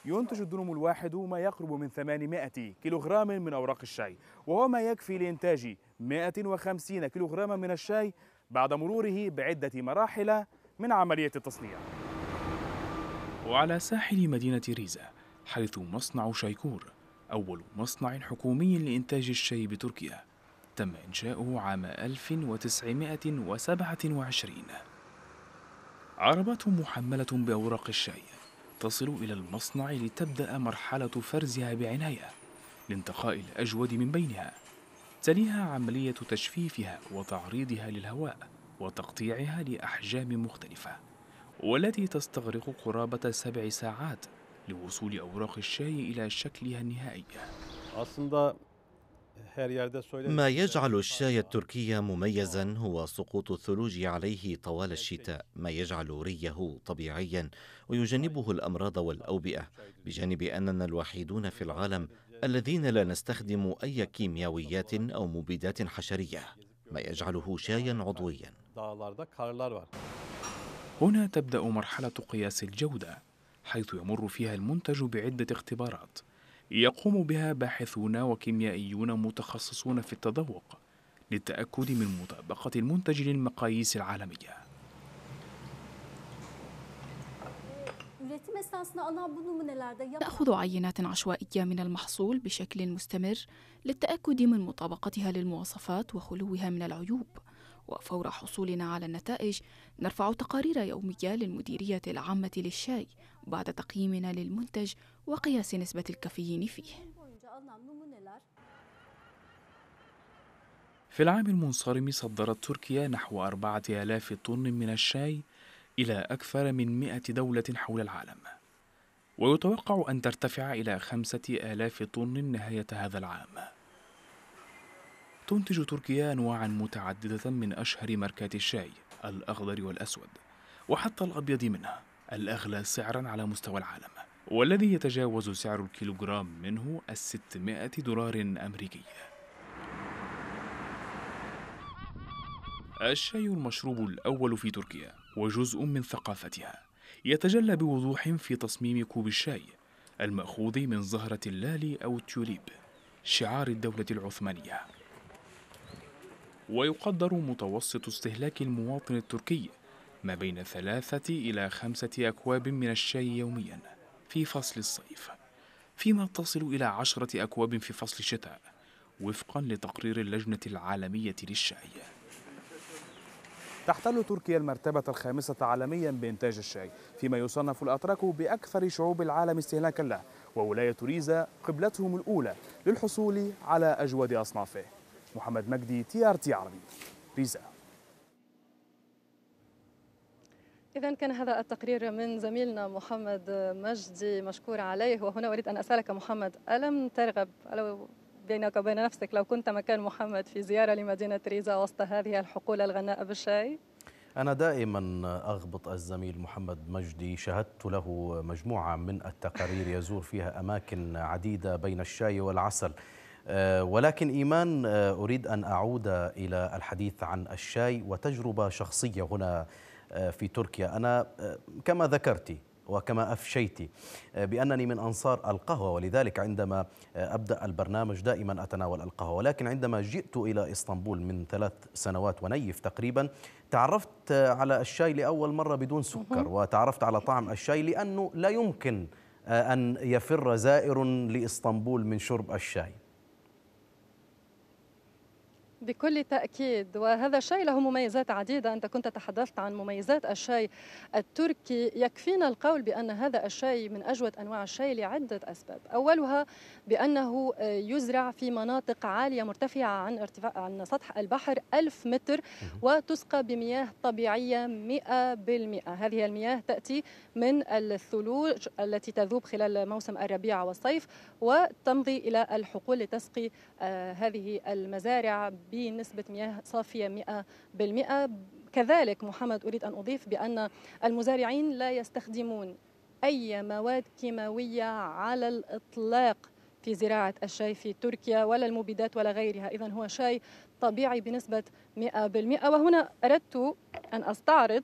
ينتج الدنوم الواحد ما يقرب من 800 كيلوغرام من أوراق الشاي وهو ما يكفي لإنتاج 150 كيلوغراما من الشاي بعد مروره بعدة مراحل من عملية التصنيع وعلى ساحل مدينة ريزا حيث مصنع شايكور أول مصنع حكومي لإنتاج الشاي بتركيا تم إنشاؤه عام 1927 عربات محملة بأوراق الشاي تصل إلى المصنع لتبدأ مرحلة فرزها بعناية لانتقاء الأجود من بينها تليها عملية تجفيفها وتعريضها للهواء وتقطيعها لأحجام مختلفة والتي تستغرق قرابة سبع ساعات لوصول أوراق الشاي إلى شكلها النهائي ما يجعل الشاي التركي مميزا هو سقوط الثلوج عليه طوال الشتاء ما يجعل ريه طبيعيا ويجنبه الأمراض والأوبئة بجانب أننا الوحيدون في العالم الذين لا نستخدم أي كيميائيات أو مبيدات حشرية ما يجعله شايا عضويا هنا تبدأ مرحلة قياس الجودة حيث يمر فيها المنتج بعدة اختبارات يقوم بها باحثون وكيميائيون متخصصون في التذوق للتأكد من مطابقة المنتج للمقاييس العالمية تأخذ عينات عشوائية من المحصول بشكل مستمر للتأكد من مطابقتها للمواصفات وخلوها من العيوب وفور حصولنا على النتائج نرفع تقارير يومية للمديرية العامة للشاي بعد تقييمنا للمنتج وقياس نسبة الكافيين فيه في العام المنصرم صدرت تركيا نحو أربعة آلاف طن من الشاي إلى أكثر من مئة دولة حول العالم ويتوقع أن ترتفع إلى خمسة آلاف طن نهاية هذا العام تنتج تركيا أنواعا متعددة من أشهر ماركات الشاي الأخضر والأسود وحتى الأبيض منها الأغلى سعرا على مستوى العالم والذي يتجاوز سعر الكيلوغرام منه 600 دولار أمريكي الشاي المشروب الأول في تركيا وجزء من ثقافتها يتجلى بوضوح في تصميم كوب الشاي المأخوذ من زهرة اللالي أو التيوليب شعار الدولة العثمانية ويقدر متوسط استهلاك المواطن التركي ما بين ثلاثة إلى خمسة أكواب من الشاي يوميا في فصل الصيف فيما تصل إلى عشرة أكواب في فصل الشتاء وفقا لتقرير اللجنة العالمية للشاي تحتل تركيا المرتبة الخامسة عالميا بإنتاج الشاي فيما يصنف الأتراك بأكثر شعوب العالم استهلاكا له وولاية ريزا قبلتهم الأولى للحصول على أجود أصنافه محمد مجدي تي ار تي عربي ريزا إذا كان هذا التقرير من زميلنا محمد مجدي مشكور عليه وهنا أريد أن أسألك محمد ألم ترغب لو بينك وبين نفسك لو كنت مكان محمد في زيارة لمدينة ريزا وسط هذه الحقول الغناء بالشاي؟ أنا دائما أغبط الزميل محمد مجدي شهدت له مجموعة من التقارير يزور فيها أماكن عديدة بين الشاي والعسل آه، ولكن إيمان آه، أريد أن أعود إلى الحديث عن الشاي وتجربة شخصية هنا آه، في تركيا أنا كما ذكرتي وكما أفشيت بأنني من أنصار القهوة ولذلك عندما أبدأ البرنامج دائما أتناول القهوة ولكن عندما جئت إلى إسطنبول من ثلاث سنوات ونيف تقريبا تعرفت على الشاي لأول مرة بدون سكر وتعرفت على طعم الشاي لأنه لا يمكن أن يفر زائر لإسطنبول من شرب الشاي بكل تأكيد وهذا الشيء له مميزات عديدة أنت كنت تحدثت عن مميزات الشاي التركي يكفينا القول بأن هذا الشاي من أجود أنواع الشاي لعدة أسباب أولها بأنه يزرع في مناطق عالية مرتفعة عن, ارتفاع عن سطح البحر ألف متر وتسقى بمياه طبيعية مئة بالمئة هذه المياه تأتي من الثلوج التي تذوب خلال موسم الربيع والصيف وتمضي إلى الحقول لتسقي آه، هذه المزارع بنسبة مياه صافية 100% كذلك محمد أريد أن أضيف بأن المزارعين لا يستخدمون أي مواد كيماوية على الإطلاق في زراعة الشاي في تركيا ولا المبيدات ولا غيرها إذا هو شاي طبيعي بنسبة 100% وهنا أردت أن أستعرض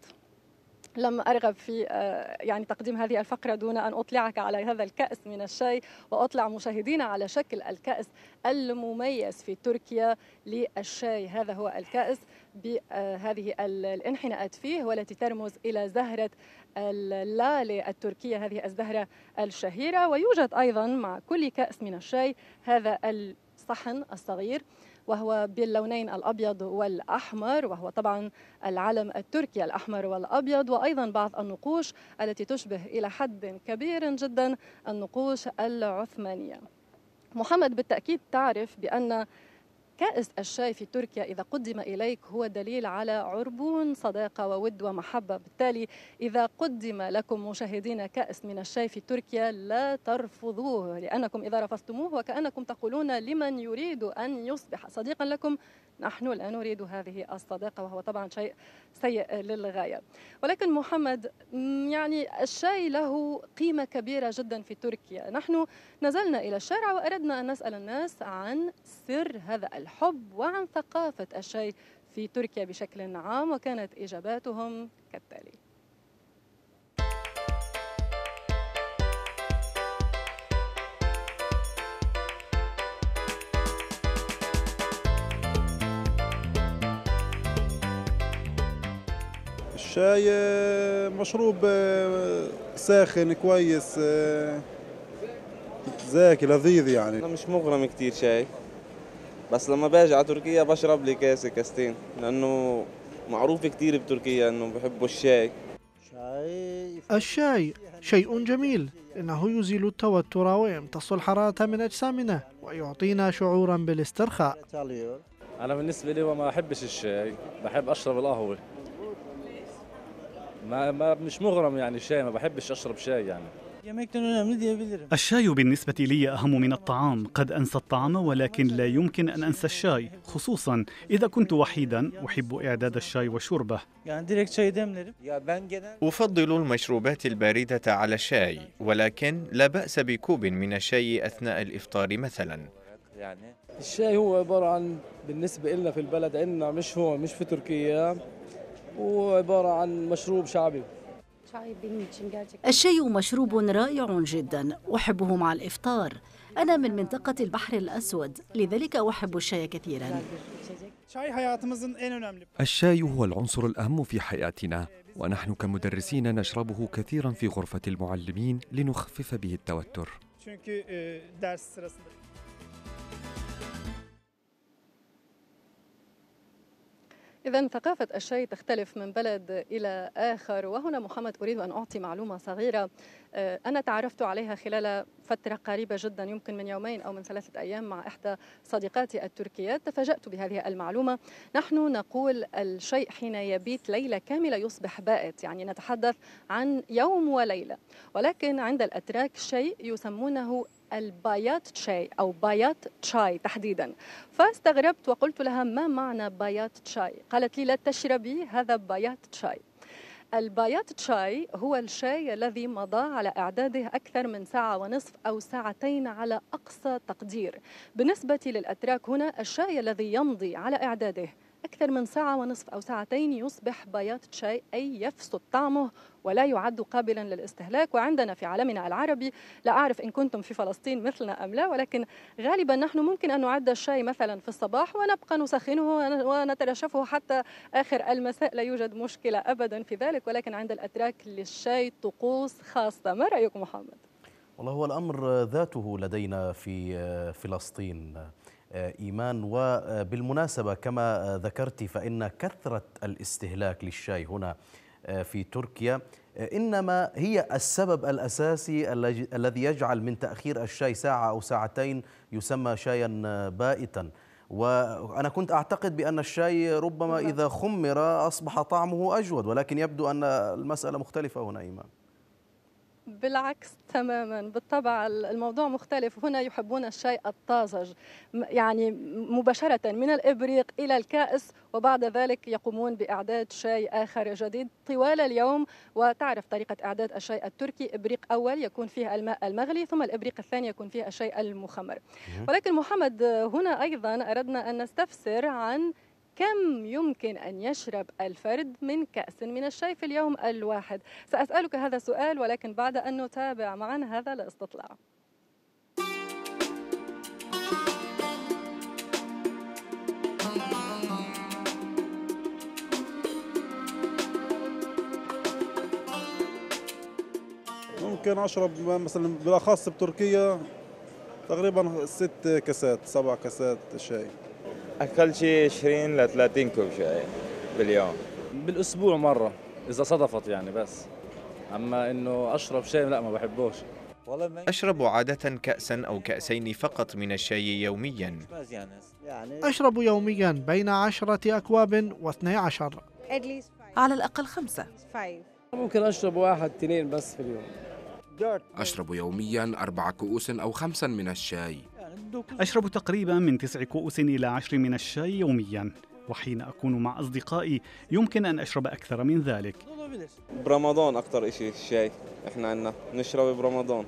لم أرغب في آه، يعني تقديم هذه الفقرة دون أن أطلعك على هذا الكأس من الشاي وأطلع مشاهدينا على شكل الكأس المميز في تركيا للشاي هذا هو الكأس بهذه آه، الانحناءات فيه والتي ترمز إلى زهرة اللالي التركية هذه الزهرة الشهيرة ويوجد أيضا مع كل كأس من الشاي هذا الصحن الصغير وهو باللونين الأبيض والأحمر وهو طبعا العلم التركي الأحمر والأبيض وأيضا بعض النقوش التي تشبه إلى حد كبير جدا النقوش العثمانية محمد بالتأكيد تعرف بأن كأس الشاي في تركيا إذا قدم إليك هو دليل على عربون صداقة وود ومحبة بالتالي إذا قدم لكم مشاهدين كأس من الشاي في تركيا لا ترفضوه لأنكم إذا رفضتموه وكأنكم تقولون لمن يريد أن يصبح صديقا لكم نحن لا نريد هذه الصداقة وهو طبعا شيء سيء للغاية ولكن محمد يعني الشاي له قيمة كبيرة جدا في تركيا نحن نزلنا إلى الشارع وأردنا أن نسأل الناس عن سر هذا الحب وعن ثقافة الشاي في تركيا بشكل عام وكانت إجاباتهم كالتالي الشاي آه، مشروب آه، ساخن كويس آه، زاكي لذيذ يعني انا مش مغرم كثير شاي بس لما باجي على تركيا بشرب لي كاسه كاستين لانه معروف كثير بتركيا انه بحبوا الشاي الشاي شيء جميل إنه يزيل التوتر ويمتص الحرارة من أجسامنا ويعطينا شعورا بالاسترخاء أنا بالنسبة لي ما أحبش الشاي بحب أشرب القهوة ما, ما مش مغرم يعني شاي ما بحبش اشرب شاي يعني الشاي بالنسبة لي أهم من الطعام قد أنسى الطعام ولكن لا يمكن أن أنسى الشاي خصوصا إذا كنت وحيدا أحب إعداد الشاي وشربه أفضل المشروبات الباردة على الشاي ولكن لا بأس بكوب من الشاي أثناء الإفطار مثلا الشاي هو عبارة عن بالنسبة لنا في البلد عندنا مش هون مش في تركيا وعبارة عن مشروب شعبي الشاي مشروب رائع جدا أحبه مع الإفطار أنا من منطقة البحر الأسود لذلك أحب الشاي كثيرا الشاي هو العنصر الأهم في حياتنا ونحن كمدرسين نشربه كثيرا في غرفة المعلمين لنخفف به التوتر إذا ثقافة الشاي تختلف من بلد إلى آخر وهنا محمد أريد أن أعطي معلومة صغيرة آه، أنا تعرفت عليها خلال فترة قريبة جدا يمكن من يومين أو من ثلاثة أيام مع إحدى صديقاتي التركيات تفاجأت بهذه المعلومة نحن نقول الشيء حين يبيت ليلة كاملة يصبح بائت يعني نتحدث عن يوم وليلة ولكن عند الأتراك شيء يسمونه البايات تشاي أو بايات تشاي تحديدا فاستغربت وقلت لها ما معنى بايات تشاي قالت لي لا تشربي هذا بايات تشاي البايات تشاي هو الشاي الذي مضى على إعداده أكثر من ساعة ونصف أو ساعتين على أقصى تقدير بالنسبة للأتراك هنا الشاي الذي يمضي على إعداده أكثر من ساعة ونصف أو ساعتين يصبح بياض الشاي أي يفسد طعمه ولا يعد قابلا للاستهلاك وعندنا في عالمنا العربي لا أعرف إن كنتم في فلسطين مثلنا أم لا ولكن غالبا نحن ممكن أن نعد الشاي مثلا في الصباح ونبقى نسخنه ونترشفه حتى آخر المساء لا يوجد مشكلة أبدا في ذلك ولكن عند الأتراك للشاي طقوس خاصة ما رأيك محمد؟ والله هو الأمر ذاته لدينا في آه، فلسطين إيمان وبالمناسبة كما ذكرت فإن كثرة الاستهلاك للشاي هنا آه، في تركيا آه، إنما هي السبب الأساسي الذي يجعل من تأخير الشاي ساعة أو ساعتين يسمى شايا آه، بائتا وأنا كنت أعتقد بأن الشاي ربما نعم. إذا خمر أصبح طعمه أجود ولكن يبدو أن المسألة مختلفة هنا إيمان بالعكس تماما بالطبع الموضوع مختلف هنا يحبون الشاي الطازج يعني مباشرة من الإبريق إلى الكأس وبعد ذلك يقومون بإعداد شاي آخر جديد طوال اليوم وتعرف طريقة إعداد الشاي التركي إبريق أول يكون فيه الماء المغلي ثم الإبريق الثاني يكون فيه الشاي المخمر ولكن محمد هنا أيضا أردنا أن نستفسر عن كم يمكن أن يشرب الفرد من كأس من الشاي في اليوم الواحد؟ سأسألك هذا السؤال ولكن بعد أن نتابع معا هذا الاستطلاع. ممكن اشرب مثلا بالاخص بتركيا تقريبا ست كاسات سبع كاسات شاي اقل شيء 20 ل 30 كوب شاي باليوم بالاسبوع مره اذا صدفت يعني بس اما انه اشرب شاي لا ما بحبوش أشرب عادة كأسا أو كأسين فقط من الشاي يوميا أشرب يوميا بين عشرة أكواب واثني عشر على الأقل خمسة ممكن أشرب واحد اثنين بس في اليوم أشرب يوميا أربع كؤوس أو خمسا من الشاي أشرب تقريبا من تسع كؤوس إلى عشر من الشاي يوميا وحين أكون مع أصدقائي يمكن أن أشرب أكثر من ذلك برمضان أكثر شيء الشاي إحنا عنا نشرب برمضان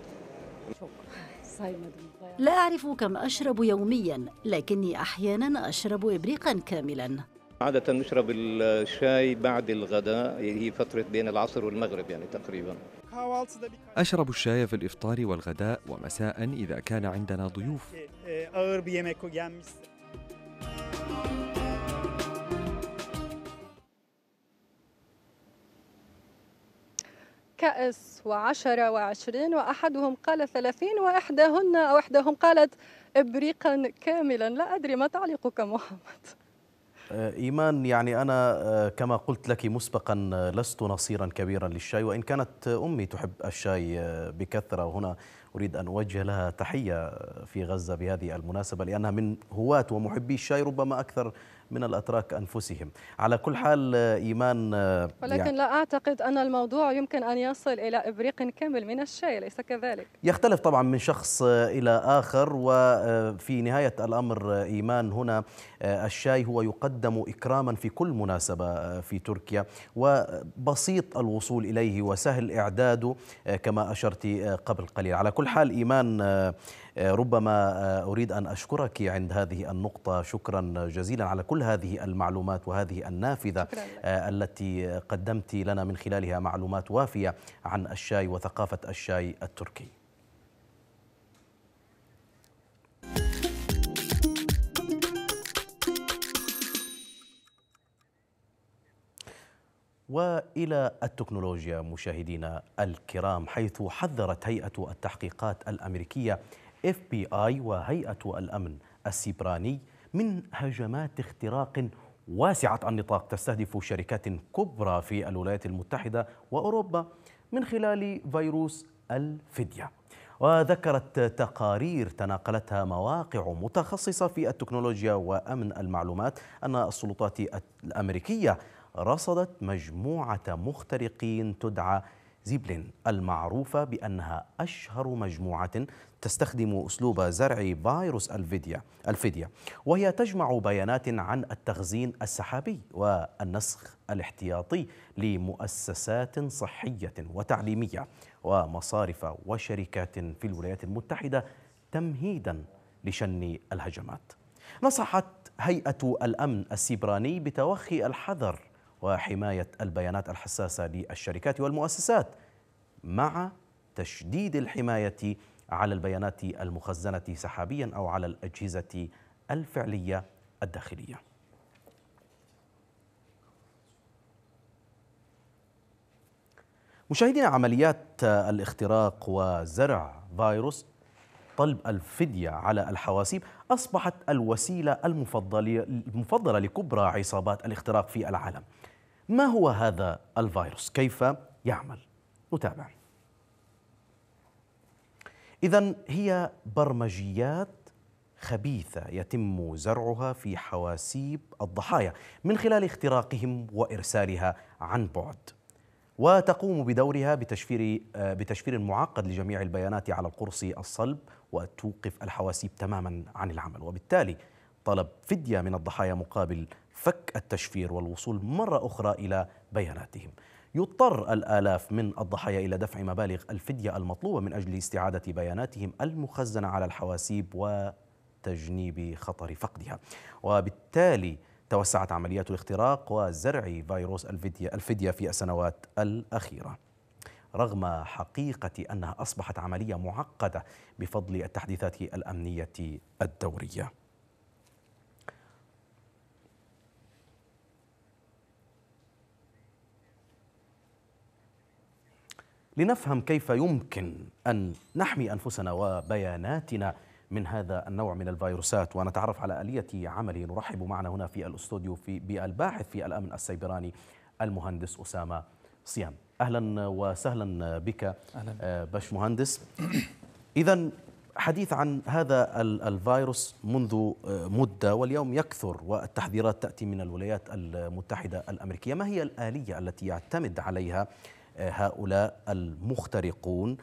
لا أعرف كم أشرب يوميا لكني أحيانا أشرب إبريقا كاملا عادة نشرب الشاي بعد الغداء هي فترة بين العصر والمغرب يعني تقريبا أشرب الشاي في الإفطار والغداء ومساء إذا كان عندنا ضيوف e, كأس وعشرة وعشرين وأحدهم قال ثلاثين وإحداهن أو إحداهم قالت إبريقا كاملا لا أدري ما تعليقك محمد آه، إيمان يعني أنا آه، كما قلت لك مسبقا آه، لست نصيرا كبيرا للشاي وإن كانت أمي تحب الشاي بكثرة وهنا أريد أن أوجه لها تحية في غزة بهذه المناسبة لأنها من هواة ومحبي الشاي ربما أكثر من الأتراك أنفسهم على كل حال إيمان آه، ولكن يعني لا أعتقد أن الموضوع يمكن أن يصل إلى إبريق كامل من الشاي ليس كذلك يختلف طبعا من شخص آه، إلى آخر وفي آه، نهاية الأمر إيمان هنا الشاي هو يقدم إكراما في كل مناسبة في تركيا وبسيط الوصول إليه وسهل إعداده كما أشرت قبل قليل على كل حال إيمان ربما آه، أريد أن أشكرك عند هذه النقطة شكرا جزيلا على كل هذه المعلومات وهذه النافذة آه، التي قدمت لنا من خلالها معلومات وافية عن الشاي وثقافة الشاي التركي والى التكنولوجيا مشاهدينا الكرام حيث حذرت هيئه التحقيقات الامريكيه اف بي اي وهيئة الأمن السيبراني من هجمات اختراق واسعة النطاق تستهدف شركات كبرى في الولايات المتحدة وأوروبا من خلال فيروس الفدية وذكرت تقارير تناقلتها مواقع متخصصة في التكنولوجيا وأمن المعلومات أن السلطات الأمريكية رصدت مجموعة مخترقين تدعى زيبلين المعروفة بأنها أشهر مجموعة تستخدم أسلوب زرع فيروس الفيديا الفيديا وهي تجمع بيانات عن التخزين السحابي والنسخ الاحتياطي لمؤسسات صحية وتعليمية ومصارف وشركات في الولايات المتحدة تمهيدا لشن الهجمات نصحت هيئة الأمن السبراني بتوخي الحذر وحماية البيانات الحساسة للشركات والمؤسسات مع تشديد الحماية على البيانات المخزنة سحابيا أو على الأجهزة الفعلية الداخلية مشاهدين عمليات الاختراق وزرع فيروس طلب الفدية على الحواسيب أصبحت الوسيلة المفضلة لكبرى عصابات الاختراق في العالم ما هو هذا الفيروس كيف يعمل نتابع إذا هي برمجيات خبيثة يتم زرعها في حواسيب الضحايا من خلال اختراقهم وإرسالها عن بعد وتقوم بدورها بتشفير بتشفير معقد لجميع البيانات على القرص الصلب وتوقف الحواسيب تماما عن العمل وبالتالي طلب فدية من الضحايا مقابل فك التشفير والوصول مرة أخرى إلى بياناتهم يضطر الآلاف من الضحايا إلى دفع مبالغ الفدية المطلوبة من أجل استعادة بياناتهم المخزنة على الحواسيب وتجنيب خطر فقدها وبالتالي توسعت عمليات الاختراق وزرع فيروس الفدية, الفدية في السنوات الأخيرة رغم حقيقة أنها أصبحت عملية معقدة بفضل التحديثات الأمنية الدورية لنفهم كيف يمكن أن نحمي أنفسنا وبياناتنا من هذا النوع من الفيروسات ونتعرف على آلية عمله نرحب معنا هنا في الاستوديو في بالباحث في الأمن السيبراني المهندس أسامة صيام أهلا وسهلا بك أهلا. آه، باش مهندس *clears throat* إذا حديث عن هذا الفيروس منذ آه، مدة واليوم يكثر والتحذيرات تأتي من الولايات المتحدة الأمريكية ما هي الآلية التي يعتمد عليها هؤلاء المخترقون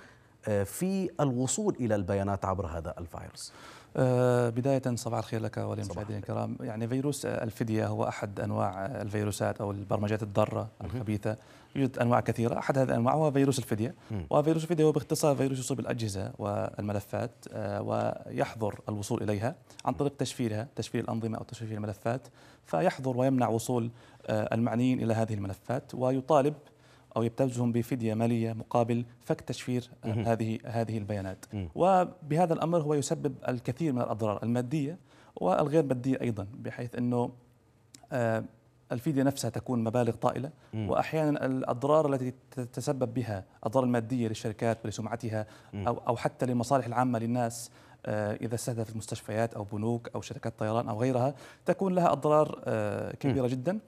آه، في الوصول الى البيانات عبر هذا الفيروس؟ آه، بداية صباح الخير لك وللمشاهدين الكرام، يعني فيروس الفدية هو أحد أنواع الفيروسات أو البرمجات الضارة الخبيثة، يوجد أنواع كثيرة، أحد هذه الأنواع هو فيروس الفدية، وفيروس الفدية هو باختصار فيروس يصيب الأجهزة والملفات آه، ويحظر الوصول إليها عن طريق تشفيرها، تشفير الأنظمة أو تشفير الملفات، فيحظر ويمنع وصول المعنيين إلى هذه الملفات ويطالب او يبتزهم بفديه ماليه مقابل فك تشفير هذه هذه البيانات وبهذا الامر هو يسبب الكثير من الاضرار الماديه والغير ماديه ايضا بحيث انه آه، الفدية نفسها تكون مبالغ طائلة وأحيانا الأضرار التي تتسبب بها أضرار مادية للشركات ولسمعتها أو, أو حتى للمصالح العامة للناس آه، إذا استهدفت مستشفيات أو بنوك أو شركات طيران أو غيرها تكون لها أضرار آه، كبيرة جدا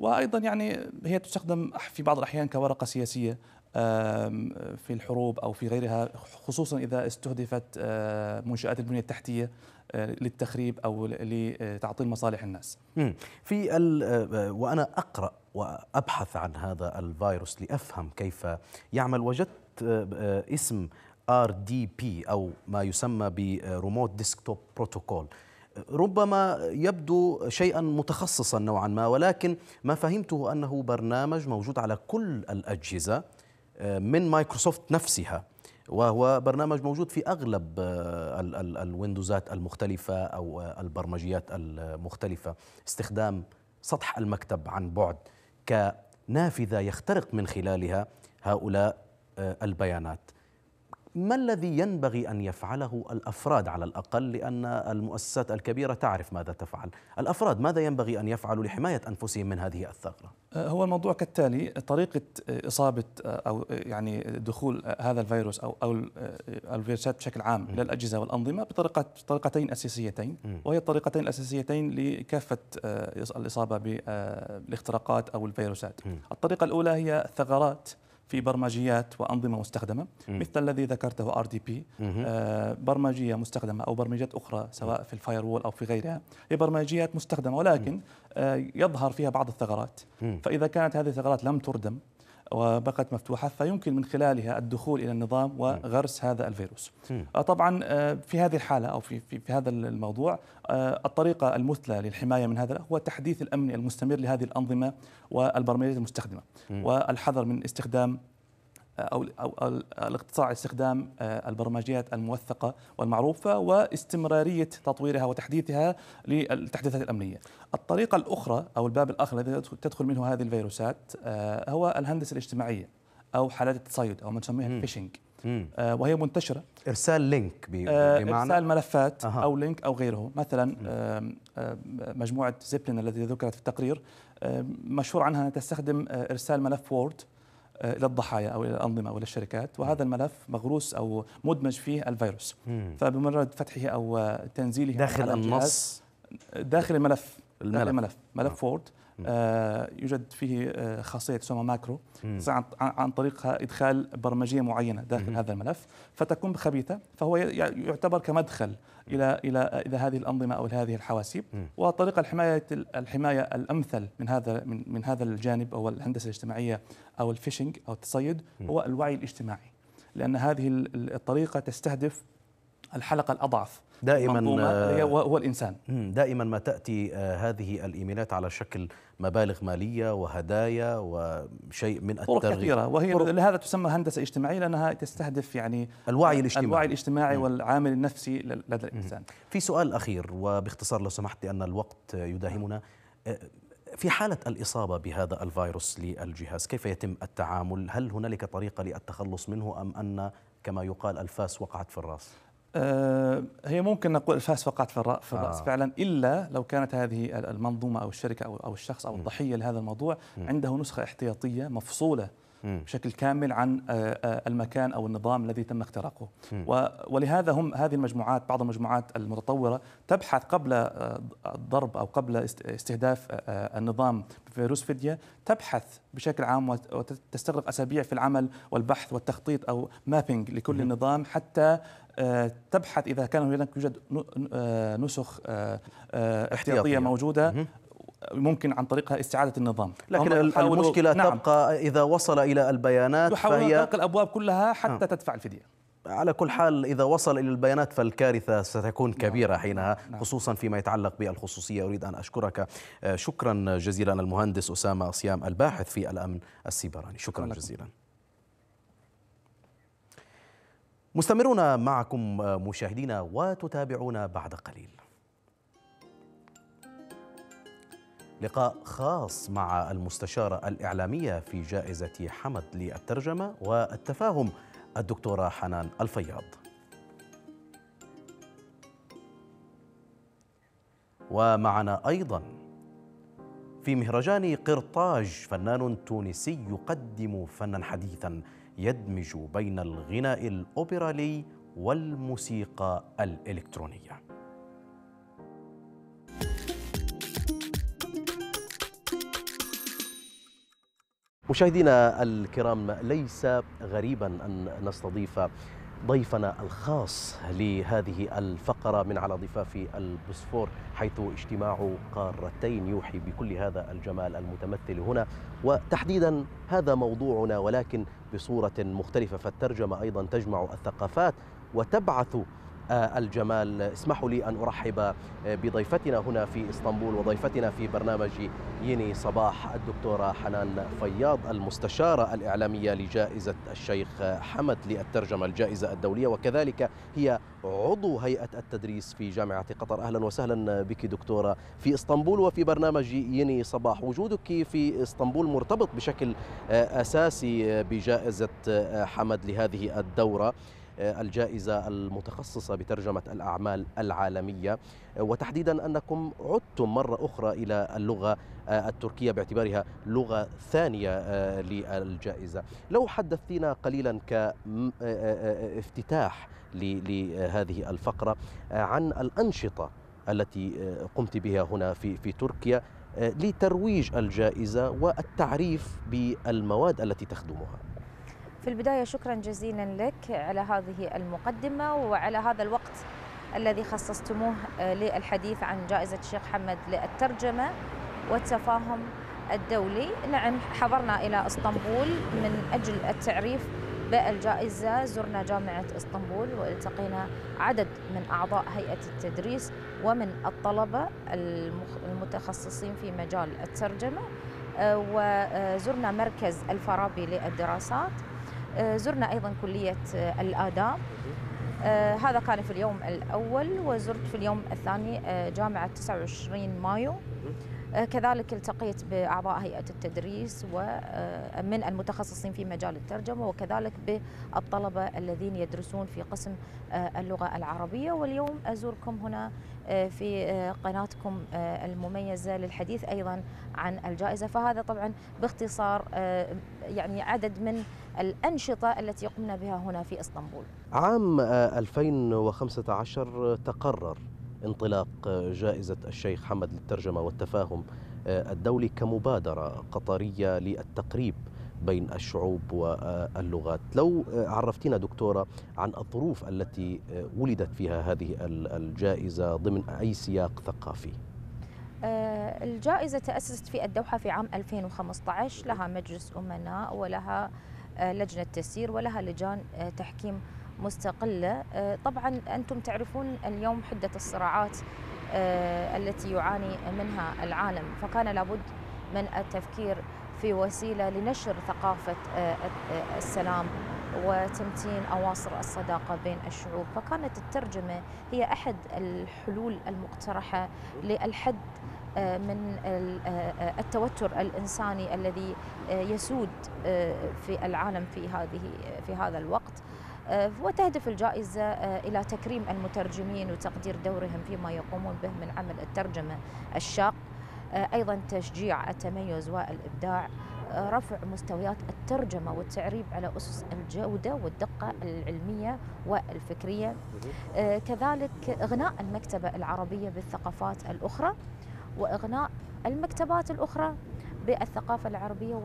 وايضا يعني هي تستخدم في بعض الاحيان كورقه سياسيه في الحروب او في غيرها خصوصا اذا استهدفت منشات البنيه التحتيه آه، للتخريب او لتعطيل مصالح الناس. في آه، وانا اقرا وابحث عن هذا الفيروس لافهم كيف يعمل وجدت آه، اسم ار دي بي او ما يسمى بريموت ديسكتوب بروتوكول ربما يبدو شيئا متخصصا نوعا ما ولكن ما فهمته انه برنامج موجود على كل الاجهزه آه، من مايكروسوفت نفسها وهو برنامج موجود في اغلب آه، الويندوزات المختلفه او آه، البرمجيات المختلفه استخدام سطح المكتب عن بعد كنافذه يخترق من خلالها هؤلاء البيانات ما الذي ينبغي أن يفعله الأفراد على الأقل لأن المؤسسات الكبيرة تعرف ماذا تفعل الأفراد ماذا ينبغي أن يفعلوا لحماية أنفسهم من هذه الثغرة؟ أه، هو الموضوع كالتالي طريقة أه، إصابة أه، أو يعني دخول هذا الفيروس أو أو الفيروسات بشكل عام م. للأجهزة والأنظمة بطريقة طريقتين أساسيتين وهي الطريقتين الأساسيتين لكافة الإصابة بالاختراقات أو الفيروسات م. الطريقة الأولى هي الثغرات في برمجيات وانظمه مستخدمه مثل الذي ذكرته ار دي بي برمجيه مستخدمه او برمجيات اخرى سواء في الفاير وول او في غيرها هي برمجيات مستخدمه ولكن آه، يظهر فيها بعض الثغرات فاذا كانت هذه الثغرات لم تردم وبقت مفتوحة فيمكن من خلالها الدخول إلى النظام وغرس هذا الفيروس آه، طبعا آه، في هذه الحالة أو في, في, في هذا الموضوع آه، الطريقة المثلى للحماية من هذا هو تحديث الأمن المستمر لهذه الأنظمة والبرمجيات المستخدمة والحذر من استخدام أو, أو الاقتصاع استخدام آه، البرمجيات الموثقة والمعروفة واستمرارية تطويرها وتحديثها للتحديثات الأمنية الطريقة الأخرى أو الباب الآخر الذي تدخل منه هذه الفيروسات آه، هو الهندسة الاجتماعية أو حالات التصيد أو ما نسميها الفيشنج آه، وهي منتشره ارسال لينك بمعنى ارسال ملفات أه. او لينك او غيره مثلا مجموعه زبلن التي ذكرت في التقرير مشهور عنها انها تستخدم ارسال ملف وورد آه، الى الضحايا او الى الانظمه او الى الشركات وهذا الملف مغروس او مدمج فيه الفيروس فبمجرد فتحه او تنزيله داخل النص داخل الملف الملف ملف آه. فورد آه، يوجد فيه آه، خاصيه تسمى ماكرو عن طريقها ادخال برمجيه معينه داخل هذا الملف فتكون خبيثه فهو يعتبر كمدخل الى الى الى هذه الانظمه او هذه الحواسيب وطريقه الحمايه الحمايه الامثل من هذا من, من هذا الجانب او الهندسه الاجتماعيه او الفيشنج او التصيد هو الوعي الاجتماعي لان هذه الطريقه تستهدف الحلقه الاضعف دائما آه، هو الانسان دائما ما تاتي آه، هذه الايميلات على شكل مبالغ ماليه وهدايا وشيء من الترغيب طرق كثيره وهي طرق لهذا تسمى هندسه اجتماعيه لانها تستهدف يعني الوعي آه، الاجتماعي الوعي الاجتماعي والعامل النفسي لدى الانسان في سؤال اخير وباختصار لو سمحت لان الوقت يداهمنا في حالة الإصابة بهذا الفيروس للجهاز كيف يتم التعامل؟ هل هنالك طريقة للتخلص منه أم أن كما يقال الفاس وقعت في الراس؟ آه، هي ممكن نقول الفاس فقط في الرأس آه. فعلا إلا لو كانت هذه المنظومة أو الشركة أو الشخص أو الضحية لهذا الموضوع عنده نسخة احتياطية مفصولة بشكل كامل عن آه، آه، المكان او النظام الذي تم اختراقه ولهذا هم هذه المجموعات بعض المجموعات المتطوره تبحث قبل ضرب او قبل استهداف النظام بفيروس فديه تبحث بشكل عام وتستغرق اسابيع في العمل والبحث والتخطيط او مابينج لكل النظام حتى آه، تبحث اذا كان هناك يوجد آه، نسخ آه، احتياطيه موجوده ممكن عن طريقها استعاده النظام لكن المشكله نعم تبقى اذا وصل الى البيانات فهي يغلق الابواب كلها حتى تدفع الفديه على كل حال إذا وصل إلى البيانات فالكارثة ستكون نعم. كبيرة حينها نعم. نعم. خصوصا فيما يتعلق بالخصوصية أريد أن أشكرك شكرا جزيلا المهندس أسامة صيام الباحث في الأمن السيبراني شكرا جزيلا مستمرون معكم مشاهدينا وتتابعونا بعد قليل لقاء خاص مع المستشارة الإعلامية في جائزة حمد للترجمة والتفاهم الدكتورة حنان الفياض ومعنا أيضا في مهرجان قرطاج فنان تونسي يقدم فنا حديثا يدمج بين الغناء الأوبرالي والموسيقى الإلكترونية مشاهدينا الكرام ليس غريبا أن نستضيف ضيفنا الخاص لهذه الفقرة من على ضفاف البوسفور حيث اجتماع قارتين يوحي بكل هذا الجمال المتمثل هنا وتحديدا هذا موضوعنا ولكن بصورة مختلفة فالترجمة أيضا تجمع الثقافات وتبعث الجمال اسمحوا لي أن أرحب آه، بضيفتنا هنا في إسطنبول وضيفتنا في برنامج يني صباح الدكتورة حنان فياض المستشارة الإعلامية لجائزة الشيخ حمد للترجمة الجائزة الدولية وكذلك هي عضو هيئة التدريس في جامعة قطر أهلا وسهلا بك دكتورة في إسطنبول وفي برنامج يني صباح وجودك في إسطنبول مرتبط بشكل آه، أساسي آه، بجائزة حمد لهذه الدورة الجائزة المتخصصة بترجمة الأعمال العالمية وتحديدا أنكم عدتم مرة أخرى إلى اللغة آه، التركية باعتبارها لغة ثانية آه، للجائزة لو حدثتنا قليلا كافتتاح آه، لهذه الفقرة عن الأنشطة التي قمت بها هنا في في تركيا لترويج الجائزة والتعريف بالمواد التي تخدمها في البداية شكرا جزيلا لك على هذه المقدمة وعلى هذا الوقت الذي خصصتموه آه، للحديث عن جائزة الشيخ حمد للترجمة والتفاهم الدولي نعم حضرنا إلى اسطنبول من أجل التعريف بالجائزة زرنا جامعة اسطنبول والتقينا عدد من أعضاء هيئة التدريس ومن الطلبة المتخصصين في مجال الترجمة آه، وزرنا مركز الفارابي للدراسات آه، زرنا أيضا كلية آه، الآداب آه، هذا كان في اليوم الأول وزرت في اليوم الثاني جامعة 29 مايو آه، كذلك التقيت بأعضاء هيئة التدريس ومن آه، المتخصصين في مجال الترجمة وكذلك بالطلبة الذين يدرسون في قسم آه، اللغة العربية واليوم أزوركم هنا في قناتكم المميزة للحديث أيضا عن الجائزة فهذا طبعا باختصار يعني عدد من الأنشطة التي قمنا بها هنا في إسطنبول عام 2015 تقرر انطلاق آه، جائزة الشيخ حمد للترجمة والتفاهم آه، الدولي كمبادرة قطرية للتقريب بين الشعوب واللغات لو آه، عرفتينا دكتورة عن الظروف التي ولدت فيها هذه الجائزة ضمن أي سياق ثقافي الجائزة تأسست في الدوحة في عام 2015 لها مجلس أمناء ولها لجنة تسير ولها لجان تحكيم مستقلة آه، طبعا أنتم تعرفون اليوم حدة الصراعات آه، التي يعاني منها العالم فكان لابد من التفكير في وسيلة لنشر ثقافة آه، السلام وتمتين أواصر الصداقة بين الشعوب فكانت الترجمة هي أحد الحلول المقترحة للحد من التوتر الإنساني الذي يسود في العالم في هذه في هذا الوقت آه، وتهدف الجائزة آه، إلى تكريم المترجمين وتقدير دورهم فيما يقومون به من عمل الترجمة الشاق آه، أيضا تشجيع التميز والإبداع رفع مستويات الترجمة والتعريب على أسس الجودة والدقة العلمية والفكرية كذلك إغناء المكتبة العربية بالثقافات الأخرى وإغناء المكتبات الأخرى بالثقافة العربية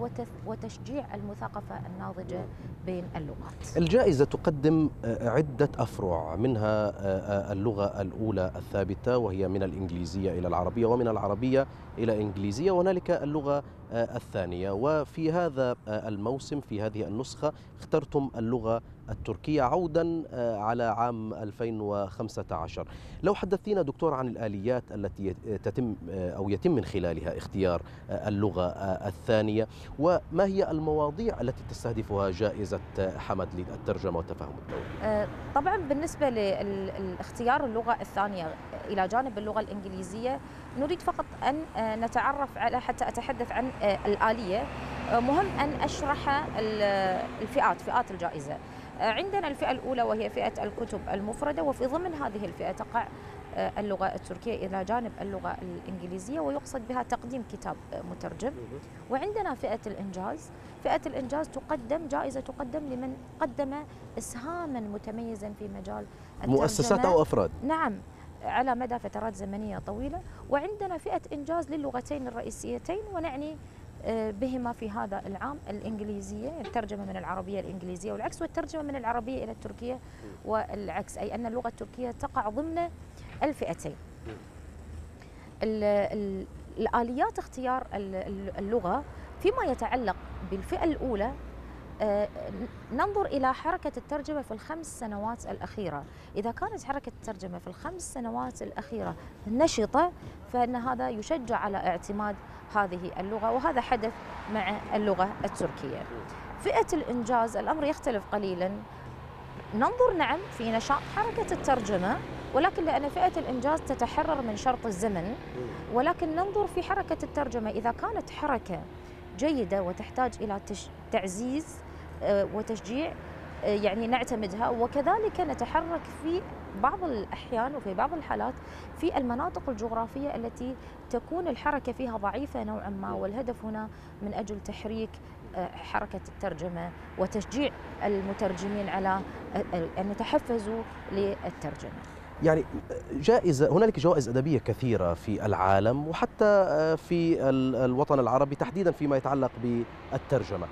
وتشجيع المثاقفة الناضجة نعم. بين اللغات الجائزة تقدم آه، عدة أفرع منها آه، آه، اللغة الأولى الثابتة وهي من الإنجليزية إلى العربية ومن العربية إلى إنجليزية وهنالك اللغة الثانية وفي هذا الموسم في هذه النسخة اخترتم اللغة التركية عودا آه، على عام 2015 لو حدثينا دكتور عن الآليات التي تتم آه، أو يتم من خلالها اختيار آه، اللغة الثانية وما هي المواضيع التي تستهدفها جائزة حمد للترجمة والتفاهم الدولي طبعا بالنسبة لاختيار اللغة الثانية إلى جانب اللغة الإنجليزية نريد فقط أن نتعرف على حتى أتحدث عن الآلية مهم أن أشرح الفئات فئات الجائزة عندنا الفئة الأولى وهي فئة الكتب المفردة وفي ضمن هذه الفئة تقع آه، اللغة التركية إلى جانب اللغة الإنجليزية ويقصد بها تقديم كتاب مترجم وعندنا فئة الإنجاز فئة الإنجاز تقدم جائزة تقدم لمن قدم إسهاما متميزا في مجال الترجمة مؤسسات أو أفراد نعم على مدى فترات زمنية طويلة وعندنا فئة إنجاز للغتين الرئيسيتين ونعني آه، بهما في هذا العام الإنجليزية الترجمة من العربية الإنجليزية والعكس والترجمة من العربية إلى التركية والعكس أي أن اللغة التركية تقع ضمن الفئتين الآليات اختيار اللغة فيما يتعلق بالفئة الأولى آه، ننظر إلى حركة الترجمة في الخمس سنوات الأخيرة إذا كانت حركة الترجمة في الخمس سنوات الأخيرة نشطة فإن هذا يشجع على اعتماد هذه اللغة وهذا حدث مع اللغة التركية فئة الإنجاز الأمر يختلف قليلا ننظر نعم في نشاط حركة الترجمة ولكن لأن فئة الإنجاز تتحرر من شرط الزمن ولكن ننظر في حركة الترجمة إذا كانت حركة جيدة وتحتاج إلى تعزيز آه، وتشجيع آه، يعني نعتمدها وكذلك نتحرك في بعض الأحيان وفي بعض الحالات في المناطق الجغرافية التي تكون الحركة فيها ضعيفة نوعا ما نعم. والهدف هنا من أجل تحريك آه، حركة الترجمة وتشجيع المترجمين على أن يتحفزوا للترجمة يعني جائزة هنالك جوائز أدبية كثيرة في العالم وحتى في الوطن العربي تحديدا فيما يتعلق بالترجمة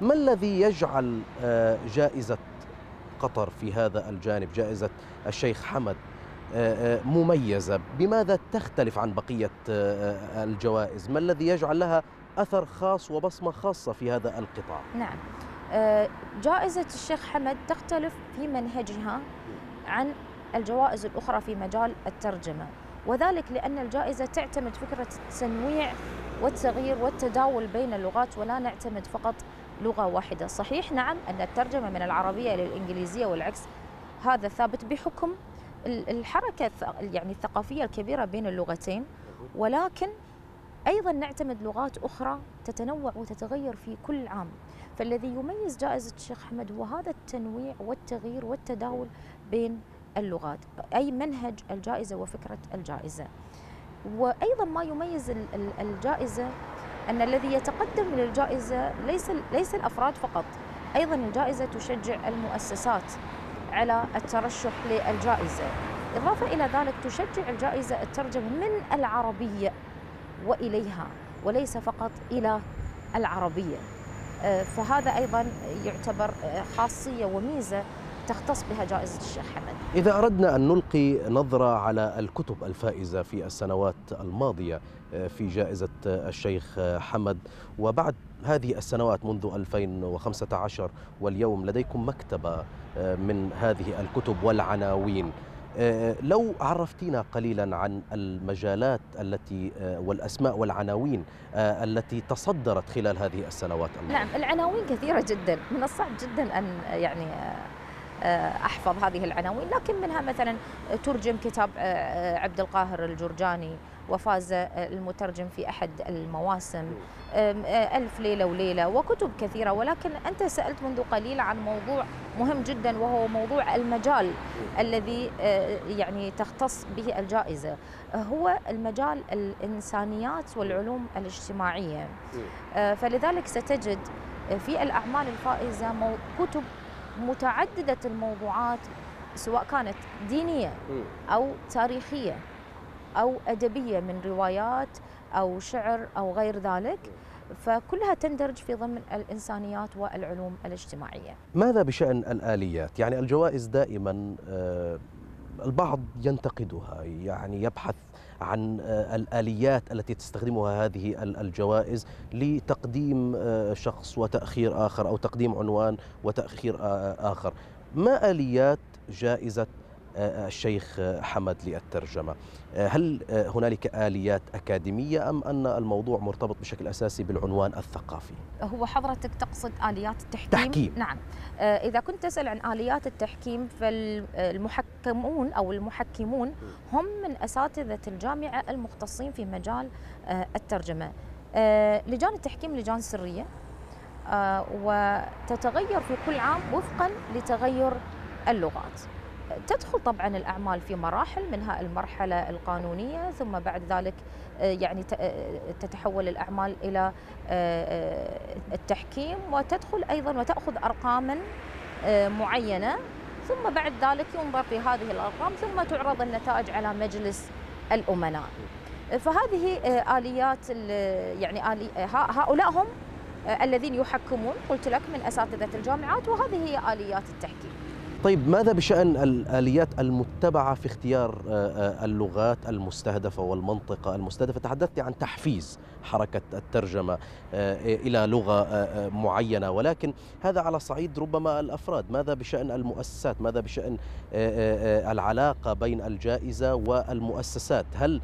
ما الذي يجعل آه، جائزة قطر في هذا الجانب جائزة الشيخ حمد آه، آه، مميزة بماذا تختلف عن بقية الجوائز ما الذي يجعل لها أثر خاص وبصمة خاصة في هذا القطاع نعم جائزة الشيخ حمد تختلف في منهجها عن الجوائز الأخرى في مجال الترجمة وذلك لأن الجائزة تعتمد فكرة التنويع والتغيير والتداول بين اللغات ولا نعتمد فقط لغة واحدة صحيح نعم أن الترجمة من العربية إلى الإنجليزية والعكس هذا ثابت بحكم الحركة يعني الثقافية الكبيرة بين اللغتين ولكن أيضا نعتمد لغات أخرى تتنوع وتتغير في كل عام فالذي يميز جائزة الشيخ أحمد هو هذا التنويع والتغيير والتداول بين اللغات أي منهج الجائزة وفكرة الجائزة وأيضا ما يميز الجائزة أن الذي يتقدم للجائزة ليس ليس الأفراد فقط أيضا الجائزة تشجع المؤسسات على الترشح للجائزة إضافة إلى ذلك تشجع الجائزة الترجمة من العربية وإليها وليس فقط إلى العربية آه، فهذا أيضا يعتبر آه، خاصية وميزة تختص بها جائزة الشيخ حمد إذا أردنا أن نلقي نظرة على الكتب الفائزة في السنوات الماضية في جائزة الشيخ حمد وبعد هذه السنوات منذ 2015 واليوم لديكم مكتبة آه، من هذه الكتب والعناوين آه، لو عرفتينا قليلا عن المجالات التي آه، والاسماء والعناوين التي تصدرت خلال هذه السنوات الماضيه. نعم العناوين كثيره جدا، من الصعب جدا ان يعني احفظ هذه العناوين، لكن منها مثلا ترجم كتاب عبد القاهر الجرجاني وفاز المترجم في أحد المواسم ألف ليلة وليلة وكتب كثيرة ولكن أنت سألت منذ قليل عن موضوع مهم جدا وهو موضوع المجال الذي يعني تختص به الجائزة هو المجال الإنسانيات والعلوم الاجتماعية فلذلك ستجد في الأعمال الفائزة كتب متعددة الموضوعات سواء كانت دينية أو تاريخية أو أدبية من روايات أو شعر أو غير ذلك فكلها تندرج في ضمن الإنسانيات والعلوم الاجتماعية ماذا بشأن الآليات؟ يعني الجوائز دائما آه، البعض ينتقدها يعني يبحث عن آه، الآليات التي تستخدمها هذه الجوائز لتقديم آه، شخص وتأخير آخر أو تقديم عنوان وتأخير آخر ما آليات جائزة الشيخ حمد للترجمة هل آه، هنالك آليات أكاديمية أم أن الموضوع مرتبط بشكل أساسي بالعنوان الثقافي؟ هو حضرتك تقصد آليات التحكيم؟ تحكيم نعم آه، إذا كنت تسأل عن آليات التحكيم فالمحكمون أو المحكمون هم من أساتذة الجامعة المختصين في مجال آه، الترجمة لجان التحكيم لجان سرية وتتغير في كل عام وفقا لتغير اللغات تدخل طبعا الأعمال في مراحل منها المرحلة القانونية ثم بعد ذلك آه، يعني آه، تتحول الأعمال إلى آه، التحكيم وتدخل أيضا وتأخذ أرقاما معينة ثم بعد ذلك ينظر في هذه الأرقام ثم تعرض النتائج على مجلس الأمناء فهذه آليات يعني آلي هؤلاء هم الذين يحكمون قلت لك من أساتذة الجامعات وهذه هي آليات التحكيم طيب ماذا بشأن الآليات المتبعة في اختيار آه، آه، اللغات المستهدفة والمنطقة المستهدفة تحدثت عن تحفيز حركة الترجمة آه، إلى لغة معينة ولكن هذا على صعيد ربما الأفراد ماذا بشأن المؤسسات ماذا بشأن العلاقة بين الجائزة والمؤسسات هل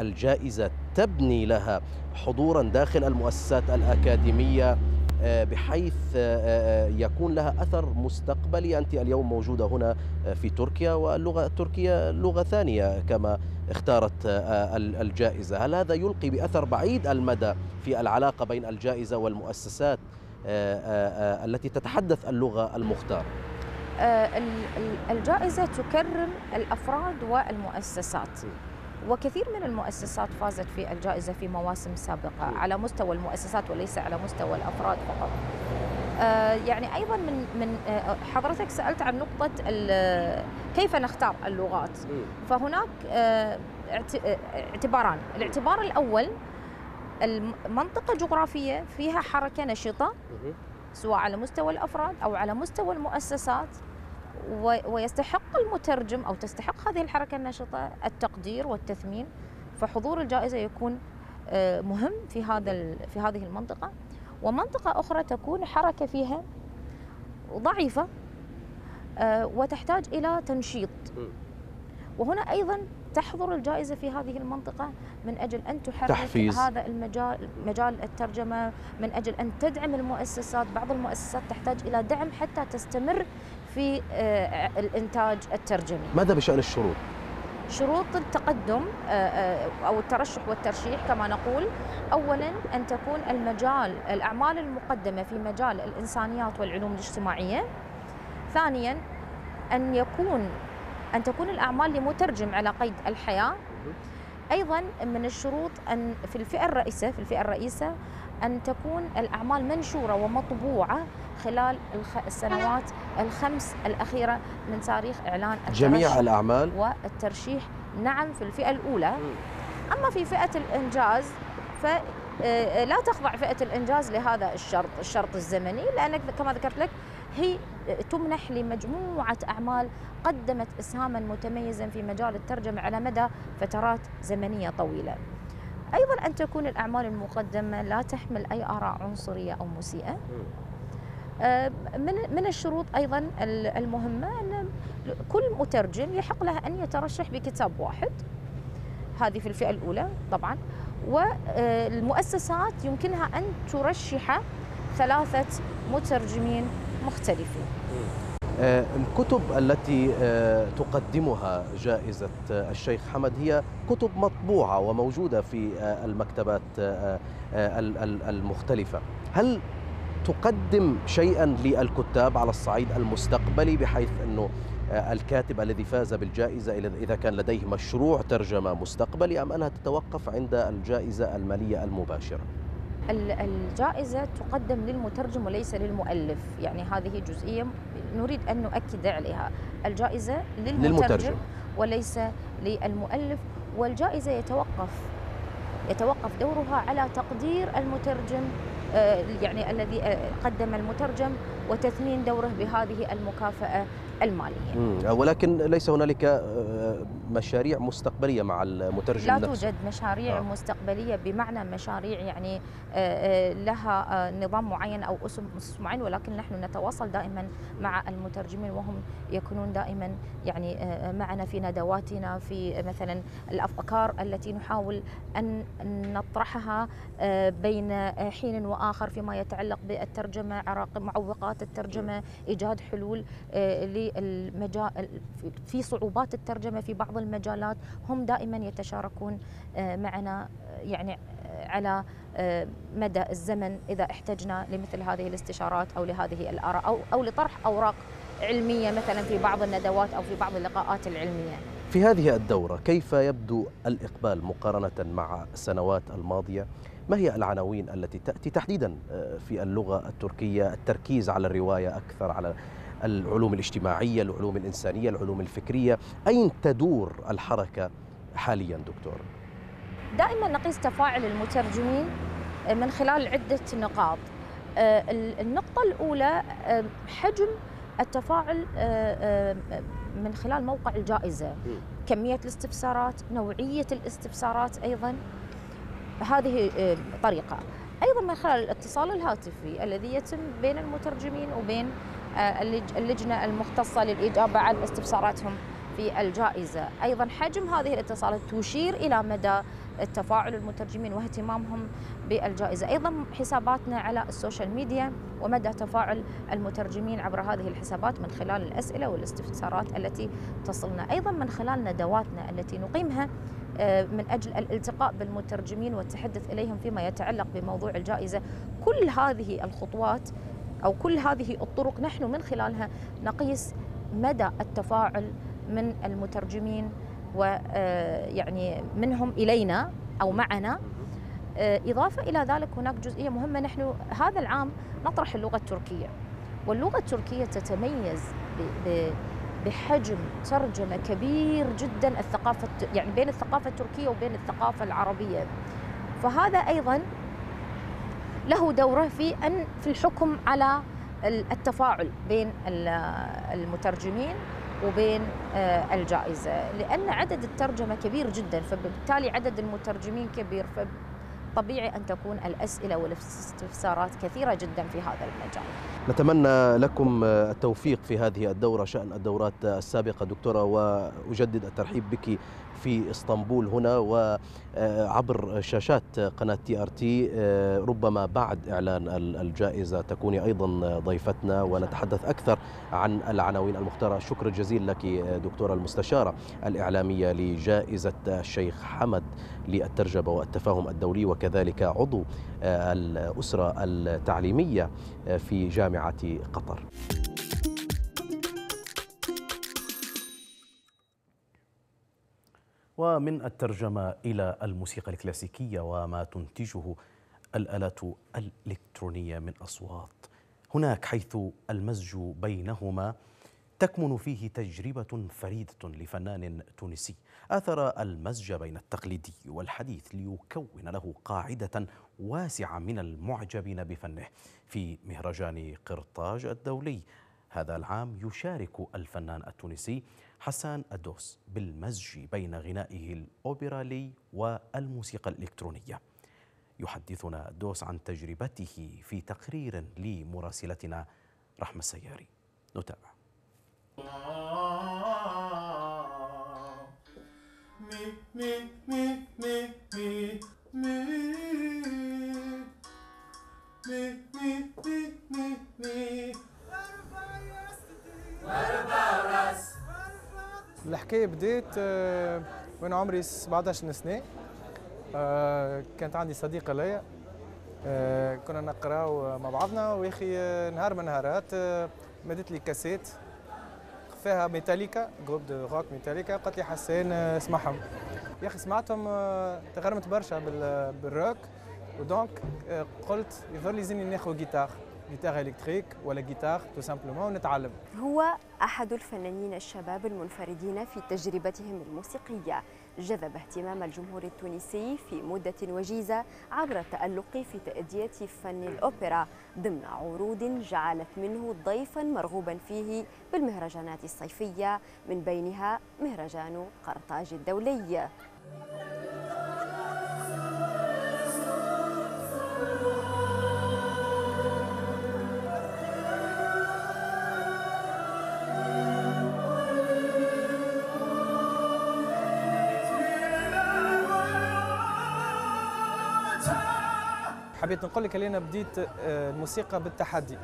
الجائزة تبني لها حضورا داخل المؤسسات الأكاديمية آه، بحيث آه، آه، يكون لها أثر مستقبلي أنت اليوم موجودة هنا في تركيا واللغة التركية لغة ثانية كما اختارت الجائزة هل هذا يلقي بأثر بعيد المدى في العلاقة بين الجائزة والمؤسسات التي تتحدث اللغة المختارة الجائزة تكرر الأفراد والمؤسسات وكثير من المؤسسات فازت في الجائزة في مواسم سابقة على مستوى المؤسسات وليس على مستوى الأفراد فقط آه، يعني أيضا من من آه، حضرتك سألت عن نقطة آه، كيف نختار اللغات فهناك اعتباران الاعتبار الأول المنطقة الجغرافية فيها حركة نشطة سواء على مستوى الأفراد أو على مستوى المؤسسات ويستحق المترجم أو تستحق هذه الحركة النشطة التقدير والتثمين فحضور الجائزة يكون آه، مهم في هذا في هذه المنطقة ومنطقة أخرى تكون حركة فيها ضعيفة آه، وتحتاج إلى تنشيط وهنا أيضا تحضر الجائزة في هذه المنطقة من أجل أن تحرك تحفيز. هذا المجال مجال الترجمة من أجل أن تدعم المؤسسات بعض المؤسسات تحتاج إلى دعم حتى تستمر في آه، الإنتاج الترجمي ماذا بشأن الشروط؟ شروط التقدم آه، آه، أو الترشح والترشيح كما نقول أولا أن تكون المجال الأعمال المقدمة في مجال الإنسانيات والعلوم الاجتماعية ثانيا أن يكون أن تكون الأعمال لمترجم على قيد الحياة أيضا من الشروط أن في الفئة الرئيسة في الفئة الرئيسة أن تكون الأعمال منشورة ومطبوعة خلال السنوات الخمس الأخيرة من تاريخ إعلان جميع الأعمال والترشيح نعم في الفئة الأولى أما في فئة الإنجاز ف آه، لا تخضع فئة الإنجاز لهذا الشرط الشرط الزمني لأنك كما ذكرت لك هي آه، تمنح لمجموعة أعمال قدمت إسهاما متميزا في مجال الترجمة على مدى فترات زمنية طويلة أيضا أن تكون الأعمال المقدمة لا تحمل أي آراء عنصرية أو مسيئة آه، من من الشروط ايضا المهمه ان كل مترجم يحق له ان يترشح بكتاب واحد هذه في الفئه الاولى طبعا والمؤسسات يمكنها ان ترشح ثلاثه مترجمين مختلفين آه، الكتب التي آه، تقدمها جائزة الشيخ حمد هي كتب مطبوعة وموجودة في المكتبات المختلفة هل تقدم شيئا للكتاب على الصعيد المستقبلي بحيث انه آه، الكاتب الذي فاز بالجائزة إذا كان لديه مشروع ترجمة مستقبلي أم أنها تتوقف عند الجائزة المالية المباشرة الجائزة تقدم للمترجم وليس للمؤلف يعني هذه جزئية نريد أن نؤكد عليها الجائزة للمترجم, للمترجم. وليس للمؤلف والجائزة يتوقف يتوقف دورها على تقدير المترجم آه، يعني الذي آه، قدم المترجم وتثمين دوره بهذه المكافأة المالية ولكن ليس هنالك آه، مشاريع مستقبلية مع المترجم لا نفسه. توجد مشاريع آه. مستقبلية بمعنى مشاريع يعني آه، آه، لها نظام معين أو أسس معين ولكن نحن نتواصل دائما مع المترجمين وهم يكونون دائما يعني معنا في ندواتنا في مثلا الأفكار التي نحاول أن نطرحها بين حين وآخر فيما يتعلق بالترجمة عراق معوقات الترجمة إيجاد حلول المجال في صعوبات الترجمه في بعض المجالات هم دائما يتشاركون آه، معنا آه، يعني آه، على مدى الزمن اذا احتجنا لمثل هذه الاستشارات او لهذه الاراء او او لطرح اوراق علميه مثلا في بعض الندوات او في بعض اللقاءات العلميه. في هذه الدوره كيف يبدو الاقبال مقارنه مع السنوات الماضيه؟ ما هي العناوين التي تاتي تحديدا في اللغه التركيه التركيز على الروايه اكثر على العلوم الاجتماعية العلوم الإنسانية العلوم الفكرية أين تدور الحركة حاليا دكتور؟ دائما نقيس تفاعل المترجمين آه، من خلال عدة نقاط آه، النقطة الأولى آه، حجم التفاعل من خلال موقع الجائزة كمية الاستفسارات نوعية الاستفسارات أيضا هذه طريقة أيضا من خلال الاتصال الهاتفي الذي يتم بين المترجمين وبين اللجنة المختصة للإجابة عن استفساراتهم في الجائزة أيضا حجم هذه الاتصالات تشير إلى مدى التفاعل المترجمين واهتمامهم بالجائزة أيضا حساباتنا على السوشيال ميديا ومدى تفاعل المترجمين عبر هذه الحسابات من خلال الأسئلة والاستفسارات التي تصلنا أيضا من خلال ندواتنا التي نقيمها آه، من أجل الالتقاء بالمترجمين والتحدث إليهم فيما يتعلق بموضوع الجائزة كل هذه الخطوات أو كل هذه الطرق نحن من خلالها نقيس مدى التفاعل من المترجمين ويعني آه، منهم إلينا أو معنا آه، إضافة إلى ذلك هناك جزئية مهمة نحن هذا العام نطرح اللغة التركية واللغة التركية تتميز بحجم ترجمة كبير جدا الثقافة يعني بين الثقافة التركية وبين الثقافة العربية فهذا أيضا له دوره في أن في الحكم على التفاعل بين المترجمين وبين آه، الجائزة لأن عدد الترجمة كبير جدا فبالتالي عدد المترجمين كبير فطبيعي أن تكون الأسئلة والاستفسارات كثيرة جدا في هذا المجال نتمنى لكم آه، التوفيق في هذه الدورة شأن الدورات السابقة دكتورة وأجدد الترحيب بك في اسطنبول هنا وعبر آه، شاشات قناة تي ار تي آه، ربما بعد إعلان الجائزة تكوني أيضا ضيفتنا ونتحدث أكثر عن العناوين المختارة شكر جزيل لك آه، دكتورة المستشارة الإعلامية لجائزة الشيخ حمد للترجمة والتفاهم الدولي وكذلك عضو الأسرة التعليمية في جامعة قطر ومن الترجمة إلى الموسيقى الكلاسيكية وما تنتجه الآلات الإلكترونية من أصوات هناك حيث المزج بينهما تكمن فيه تجربة فريدة لفنان تونسي آثر المزج بين التقليدي والحديث ليكون له قاعدة واسعة من المعجبين بفنه في مهرجان قرطاج الدولي هذا العام يشارك الفنان التونسي حسان أدوس بالمزج بين غنائه الأوبرالي والموسيقى الإلكترونية يحدثنا أدوس عن تجربته في تقرير لمراسلتنا رحمة السياري نتابع Me, me, me, me, me. مي مي مي مي about us? الحكايه بدات آه، وانا عمري 17 سنه آه، كانت عندي صديقه آه، ليا كنا نقراو مع بعضنا واخي نهار من نهارات مدت لي كاسيت فيها ميتاليكا جروب دو روك ميتاليكا قالت لي حسين اسمعهم يا اخي سمعتهم تغرمت برشا بالروك ودونك قلت يظهر لي زيني ناخذ جيتار جيتار إلكتريك ولا جيتار تو سامبلومون ونتعلم هو أحد الفنانين الشباب المنفردين في تجربتهم الموسيقية جذب اهتمام الجمهور التونسي في مدة وجيزة عبر التألق في تأدية فن الأوبرا ضمن عروض جعلت منه ضيفا مرغوبا فيه بالمهرجانات الصيفية من بينها مهرجان قرطاج الدولي حبيت نقول لك انا بديت آه، الموسيقى بالتحدي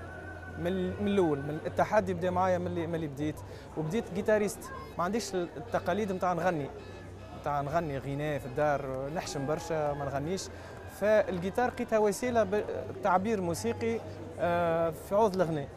من الاول من التحدي بدا معايا من اللي بديت وبديت جيتاريست ما عنديش التقاليد نتاع نغني نتاع نغني غناء في الدار نحشم برشا ما نغنيش فالجيتار لقيتها وسيله تعبير موسيقي آه، في عوض الغناء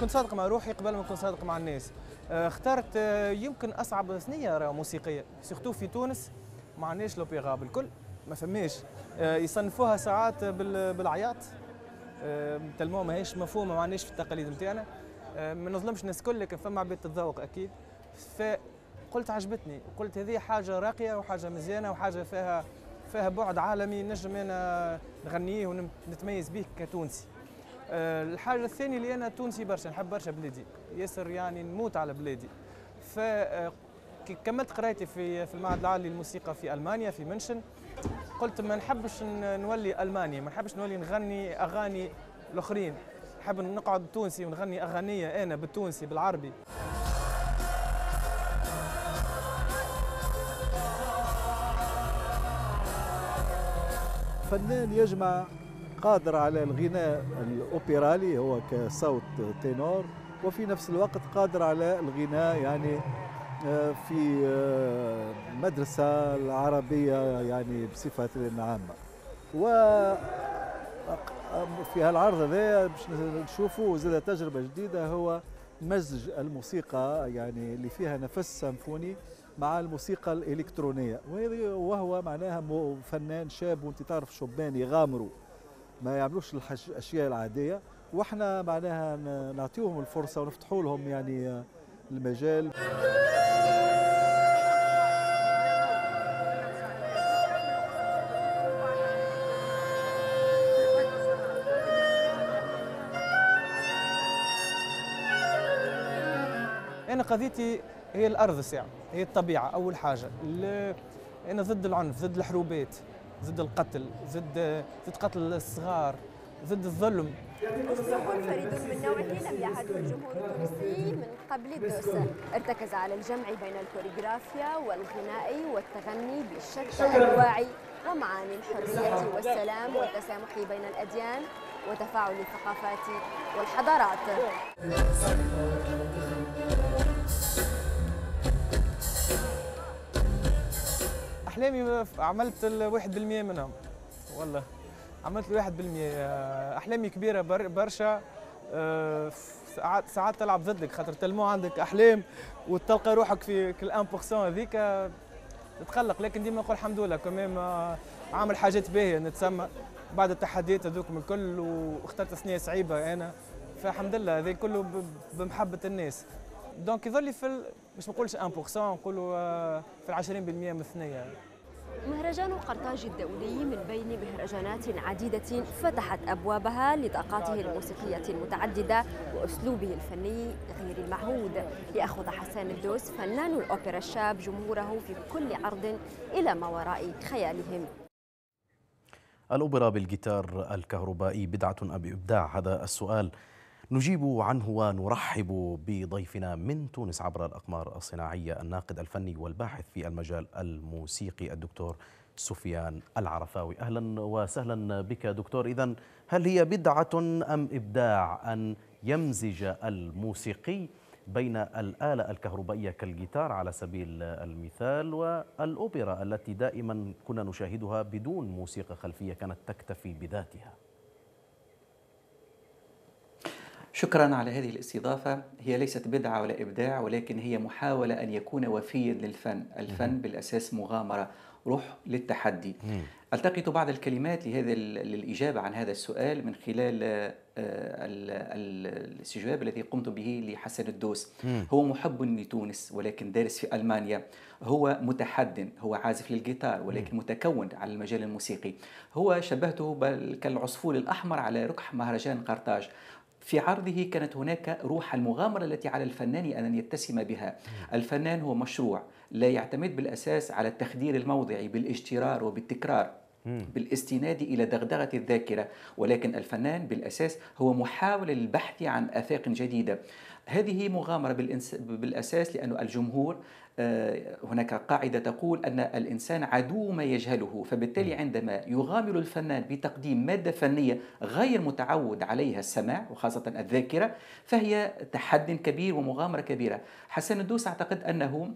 كنت صادق مع روحي قبل ما كنت صادق مع الناس آه، اخترت آه، يمكن اصعب سنيه موسيقيه سيرتو في تونس ما عندناش لوبيرا بالكل ما فماش آه، يصنفوها ساعات بالعياط تلمو ماهيش مفهومه ما عندناش في التقاليد نتاعنا ما نظلمش الناس الكل لكن فما عباد تتذوق اكيد فقلت عجبتني وقلت هذه حاجه راقيه وحاجه مزيانه وحاجه فيها فيها بعد عالمي نجم انا نغنيه ونتميز به كتونسي آه، الحاجه الثانيه اللي انا تونسي برشا نحب برشا بلادي ياسر يعني نموت على بلادي ف آه، كملت قرايتي في في المعهد العالي للموسيقى في المانيا في منشن قلت ما نحبش نولي المانيا ما نحبش نولي نغني اغاني الاخرين نحب نقعد تونسي ونغني اغانيه انا بالتونسي بالعربي فنان يجمع قادر على الغناء الأوبيرالي هو كصوت تينور وفي نفس الوقت قادر على الغناء يعني آه، في آه، مدرسة العربية يعني بصفة عامة و في هالعرض هذا باش نشوفوا زاد تجربة جديدة هو مزج الموسيقى يعني اللي فيها نفس سمفوني مع الموسيقى الإلكترونية وهو معناها فنان شاب وانت تعرف شبان يغامروا ما يعملوش الاشياء العاديه واحنا معناها نعطيهم الفرصه ونفتحوا لهم يعني آه، المجال انا قضيتي هي الارض ساعه هي الطبيعه اول حاجه انا ضد العنف ضد الحروبات ضد القتل ضد ضد قتل الصغار ضد الظلم أسلوب فريد من نوعه لم يعهده الجمهور التونسي من قبل الدوس ارتكز على الجمع بين الكوريغرافيا والغناء والتغني بشكل الواعي ومعاني الحرية والسلام والتسامح بين الأديان وتفاعل الثقافات والحضارات احلامي عملت الواحد بالمية منهم والله عملت الواحد بالمية احلامي كبيره بر برشا آه، ساعات ساعات تلعب ضدك خاطر تلمو عندك احلام وتلقى روحك في كل 1% هذيك تتقلق لكن ديما نقول الحمد لله كمان آه، عامل حاجات باهيه نتسمى بعد التحديات هذوك من الكل واخترت سنية صعيبه انا فالحمد لله هذا كله بمحبه الناس دونك يظل في باش ما نقولش 1% نقولوا في ال 20% آه، من الثنيه مهرجان قرطاج الدولي من بين مهرجانات عديدة فتحت أبوابها لطاقاته الموسيقية المتعددة وأسلوبه الفني غير المعهود يأخذ حسان الدوس فنان الأوبرا الشاب جمهوره في كل عرض إلى ما وراء خيالهم الأوبرا بالجيتار الكهربائي بدعة أم إبداع هذا السؤال نجيب عنه ونرحب بضيفنا من تونس عبر الأقمار الصناعية الناقد الفني والباحث في المجال الموسيقي الدكتور سفيان العرفاوي أهلا وسهلا بك دكتور إذا هل هي بدعة أم إبداع أن يمزج الموسيقي بين الآلة الكهربائية كالجيتار على سبيل المثال والأوبرا التي دائما كنا نشاهدها بدون موسيقى خلفية كانت تكتفي بذاتها شكرا على هذه الاستضافة هي ليست بدعة ولا إبداع ولكن هي محاولة أن يكون وفيا للفن الفن بالأساس مغامرة روح للتحدي التقط بعض الكلمات لهذا للإجابة عن هذا السؤال من خلال آه، الاستجواب الذي قمت به لحسن الدوس هو محب لتونس ولكن دارس في ألمانيا هو متحد هو عازف للجيتار ولكن متكون على المجال الموسيقي هو شبهته كالعصفور الأحمر على ركح مهرجان قرطاج في عرضه كانت هناك روح المغامرة التي على الفنان أن يتسم بها الفنان هو مشروع لا يعتمد بالأساس على التخدير الموضعي بالاشترار وبالتكرار بالاستناد إلى دغدغة الذاكرة ولكن الفنان بالأساس هو محاولة للبحث عن آفاق جديدة هذه مغامرة بالإنس... بالأساس لأن الجمهور آه، هناك قاعدة تقول أن الإنسان عدو ما يجهله فبالتالي عندما يغامر الفنان بتقديم مادة فنية غير متعود عليها السماع وخاصة الذاكرة فهي تحد كبير ومغامرة كبيرة حسن الدوس أعتقد أنه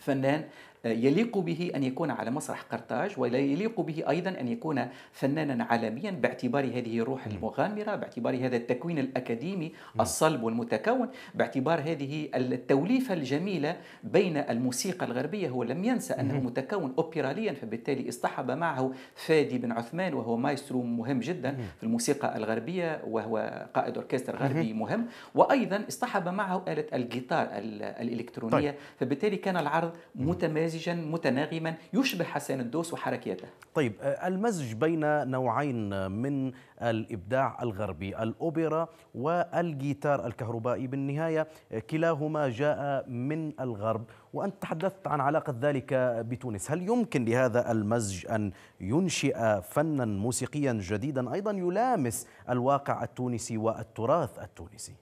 فنان آه، يليق به أن يكون على مسرح قرطاج ولا يليق به أيضا أن يكون فنانا عالميا باعتبار هذه الروح المغامرة باعتبار هذا التكوين الأكاديمي الصلب والمتكون باعتبار هذه التوليفة الجميلة بين الموسيقى الغربية هو لم ينسى أنه متكون أوبراليا فبالتالي اصطحب معه فادي بن عثمان وهو مايسترو مهم جدا في الموسيقى الغربية وهو قائد أوركستر غربي مهم وأيضا اصطحب معه آلة الجيتار الإلكترونية طيب. فبالتالي كان العرض متمارس ممتازجا متناغما يشبه حسان الدوس وحركيته طيب آه، المزج بين نوعين من الإبداع الغربي الأوبرا والجيتار الكهربائي بالنهاية آه، كلاهما جاء من الغرب وأنت تحدثت عن علاقة ذلك بتونس هل يمكن لهذا المزج أن ينشئ فنا موسيقيا جديدا أيضا يلامس الواقع التونسي والتراث التونسي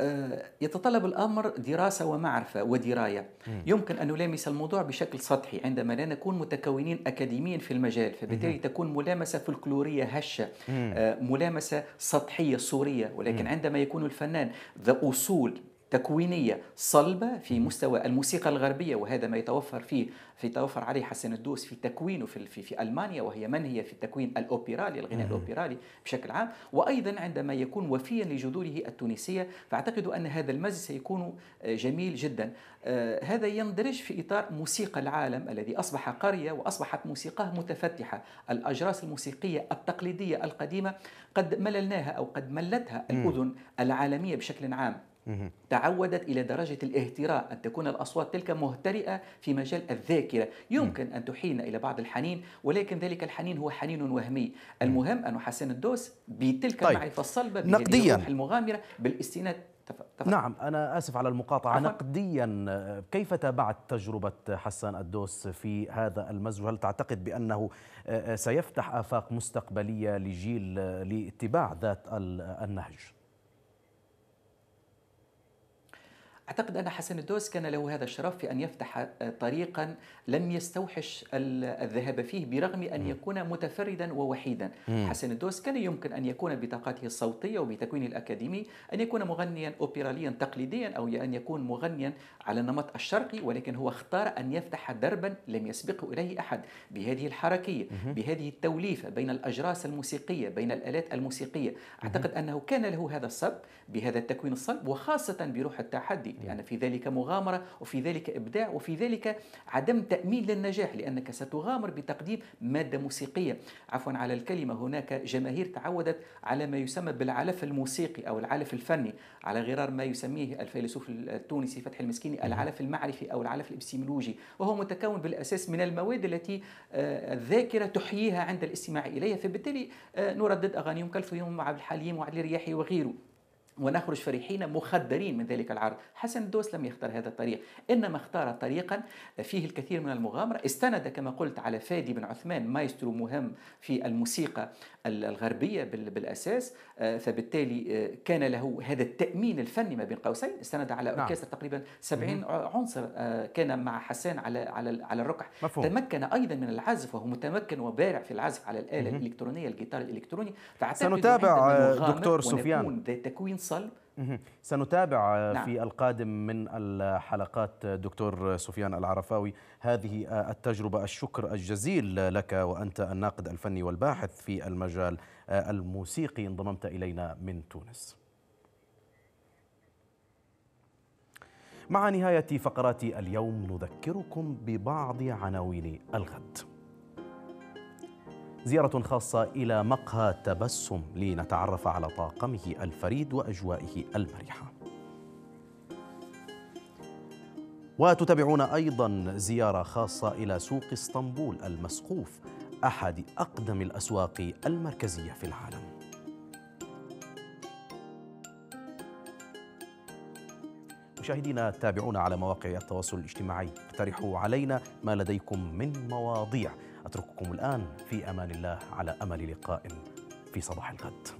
آه، يتطلب الامر دراسه ومعرفه ودرايه يمكن ان نلامس الموضوع بشكل سطحي عندما لا نكون متكونين اكاديميا في المجال فبالتالي تكون ملامسه فلكلوريه هشه آه، ملامسه سطحيه صوريه ولكن عندما يكون الفنان ذا اصول تكوينية صلبة في مستوى الموسيقى الغربية وهذا ما يتوفر فيه في يتوفر عليه حسن الدوس في تكوينه في, في, في ألمانيا وهي من هي في التكوين الاوبيرالي الغناء الاوبيرالي بشكل عام وأيضا عندما يكون وفيا لجذوره التونسية فأعتقد أن هذا المزج سيكون آه، جميل جدا آه، هذا يندرج في إطار موسيقى العالم الذي أصبح قرية وأصبحت موسيقاه متفتحة الأجراس الموسيقية التقليدية القديمة قد مللناها أو قد ملتها الأذن العالمية بشكل عام تعودت إلى درجة الاهتراء أن تكون الأصوات تلك مهترئة في مجال الذاكرة يمكن أن تحيلنا إلى بعض الحنين ولكن ذلك الحنين هو حنين وهمي المهم أن حسن الدوس بتلك طيب. المعرفة الصلبة نقديا المغامرة بالاستناد تفضل. نعم أنا آسف على المقاطعة أفق. نقديا كيف تابعت تجربة حسان الدوس في هذا المزج هل تعتقد بأنه سيفتح آفاق مستقبلية لجيل لاتباع ذات النهج؟ أعتقد أن حسن الدوس كان له هذا الشرف في أن يفتح طريقا لم يستوحش الذهاب فيه برغم أن يكون متفردا ووحيدا حسن الدوس كان يمكن أن يكون بطاقته الصوتية وبتكوينه الأكاديمي أن يكون مغنيا أوبراليا تقليديا أو أن يكون مغنيا على النمط الشرقي ولكن هو اختار أن يفتح دربا لم يسبقه إليه أحد بهذه الحركية بهذه التوليفة بين الأجراس الموسيقية بين الآلات الموسيقية أعتقد أنه كان له هذا الصب بهذا التكوين الصلب وخاصة بروح التحدي لأن في ذلك مغامرة وفي ذلك إبداع وفي ذلك عدم تأمين للنجاح لأنك ستغامر بتقديم مادة موسيقية عفوا على الكلمة هناك جماهير تعودت على ما يسمى بالعلف الموسيقي أو العلف الفني على غرار ما يسميه الفيلسوف التونسي فتحي المسكيني العلف المعرفي أو العلف الإبستيمولوجي وهو متكون بالأساس من المواد التي آه، الذاكرة تحييها عند الاستماع إليها فبالتالي آه، نردد أغانيهم كالفيوم وعبد الحليم وعلي الرياحي وغيره ونخرج فرحين مخدرين من ذلك العرض حسن الدوس لم يختار هذا الطريق إنما اختار طريقا فيه الكثير من المغامرة استند كما قلت على فادي بن عثمان مايسترو مهم في الموسيقى الغربية بالأساس آه، فبالتالي آه، كان له هذا التأمين الفني ما بين قوسين استند على نعم. أوركسترا نعم. تقريبا 70 عنصر آه، كان مع حسان على على على الركح مفهوم. تمكن أيضا من العزف وهو متمكن وبارع في العزف على الآلة الإلكترونية الجيتار الإلكتروني سنتابع دكتور سفيان تكوين الصلب سنتابع نعم. في القادم من الحلقات دكتور سفيان العرفاوي هذه التجربة الشكر الجزيل لك وأنت الناقد الفني والباحث في المجال الموسيقي انضممت إلينا من تونس مع نهاية فقرات اليوم نذكركم ببعض عناوين الغد زيارة خاصة إلى مقهى تبسم لنتعرف على طاقمه الفريد وأجوائه المرحة وتتابعون أيضا زيارة خاصة إلى سوق اسطنبول المسقوف أحد أقدم الأسواق المركزية في العالم مشاهدينا تابعونا على مواقع التواصل الاجتماعي اقترحوا علينا ما لديكم من مواضيع أترككم الآن في أمان الله على أمل لقاء في صباح الغد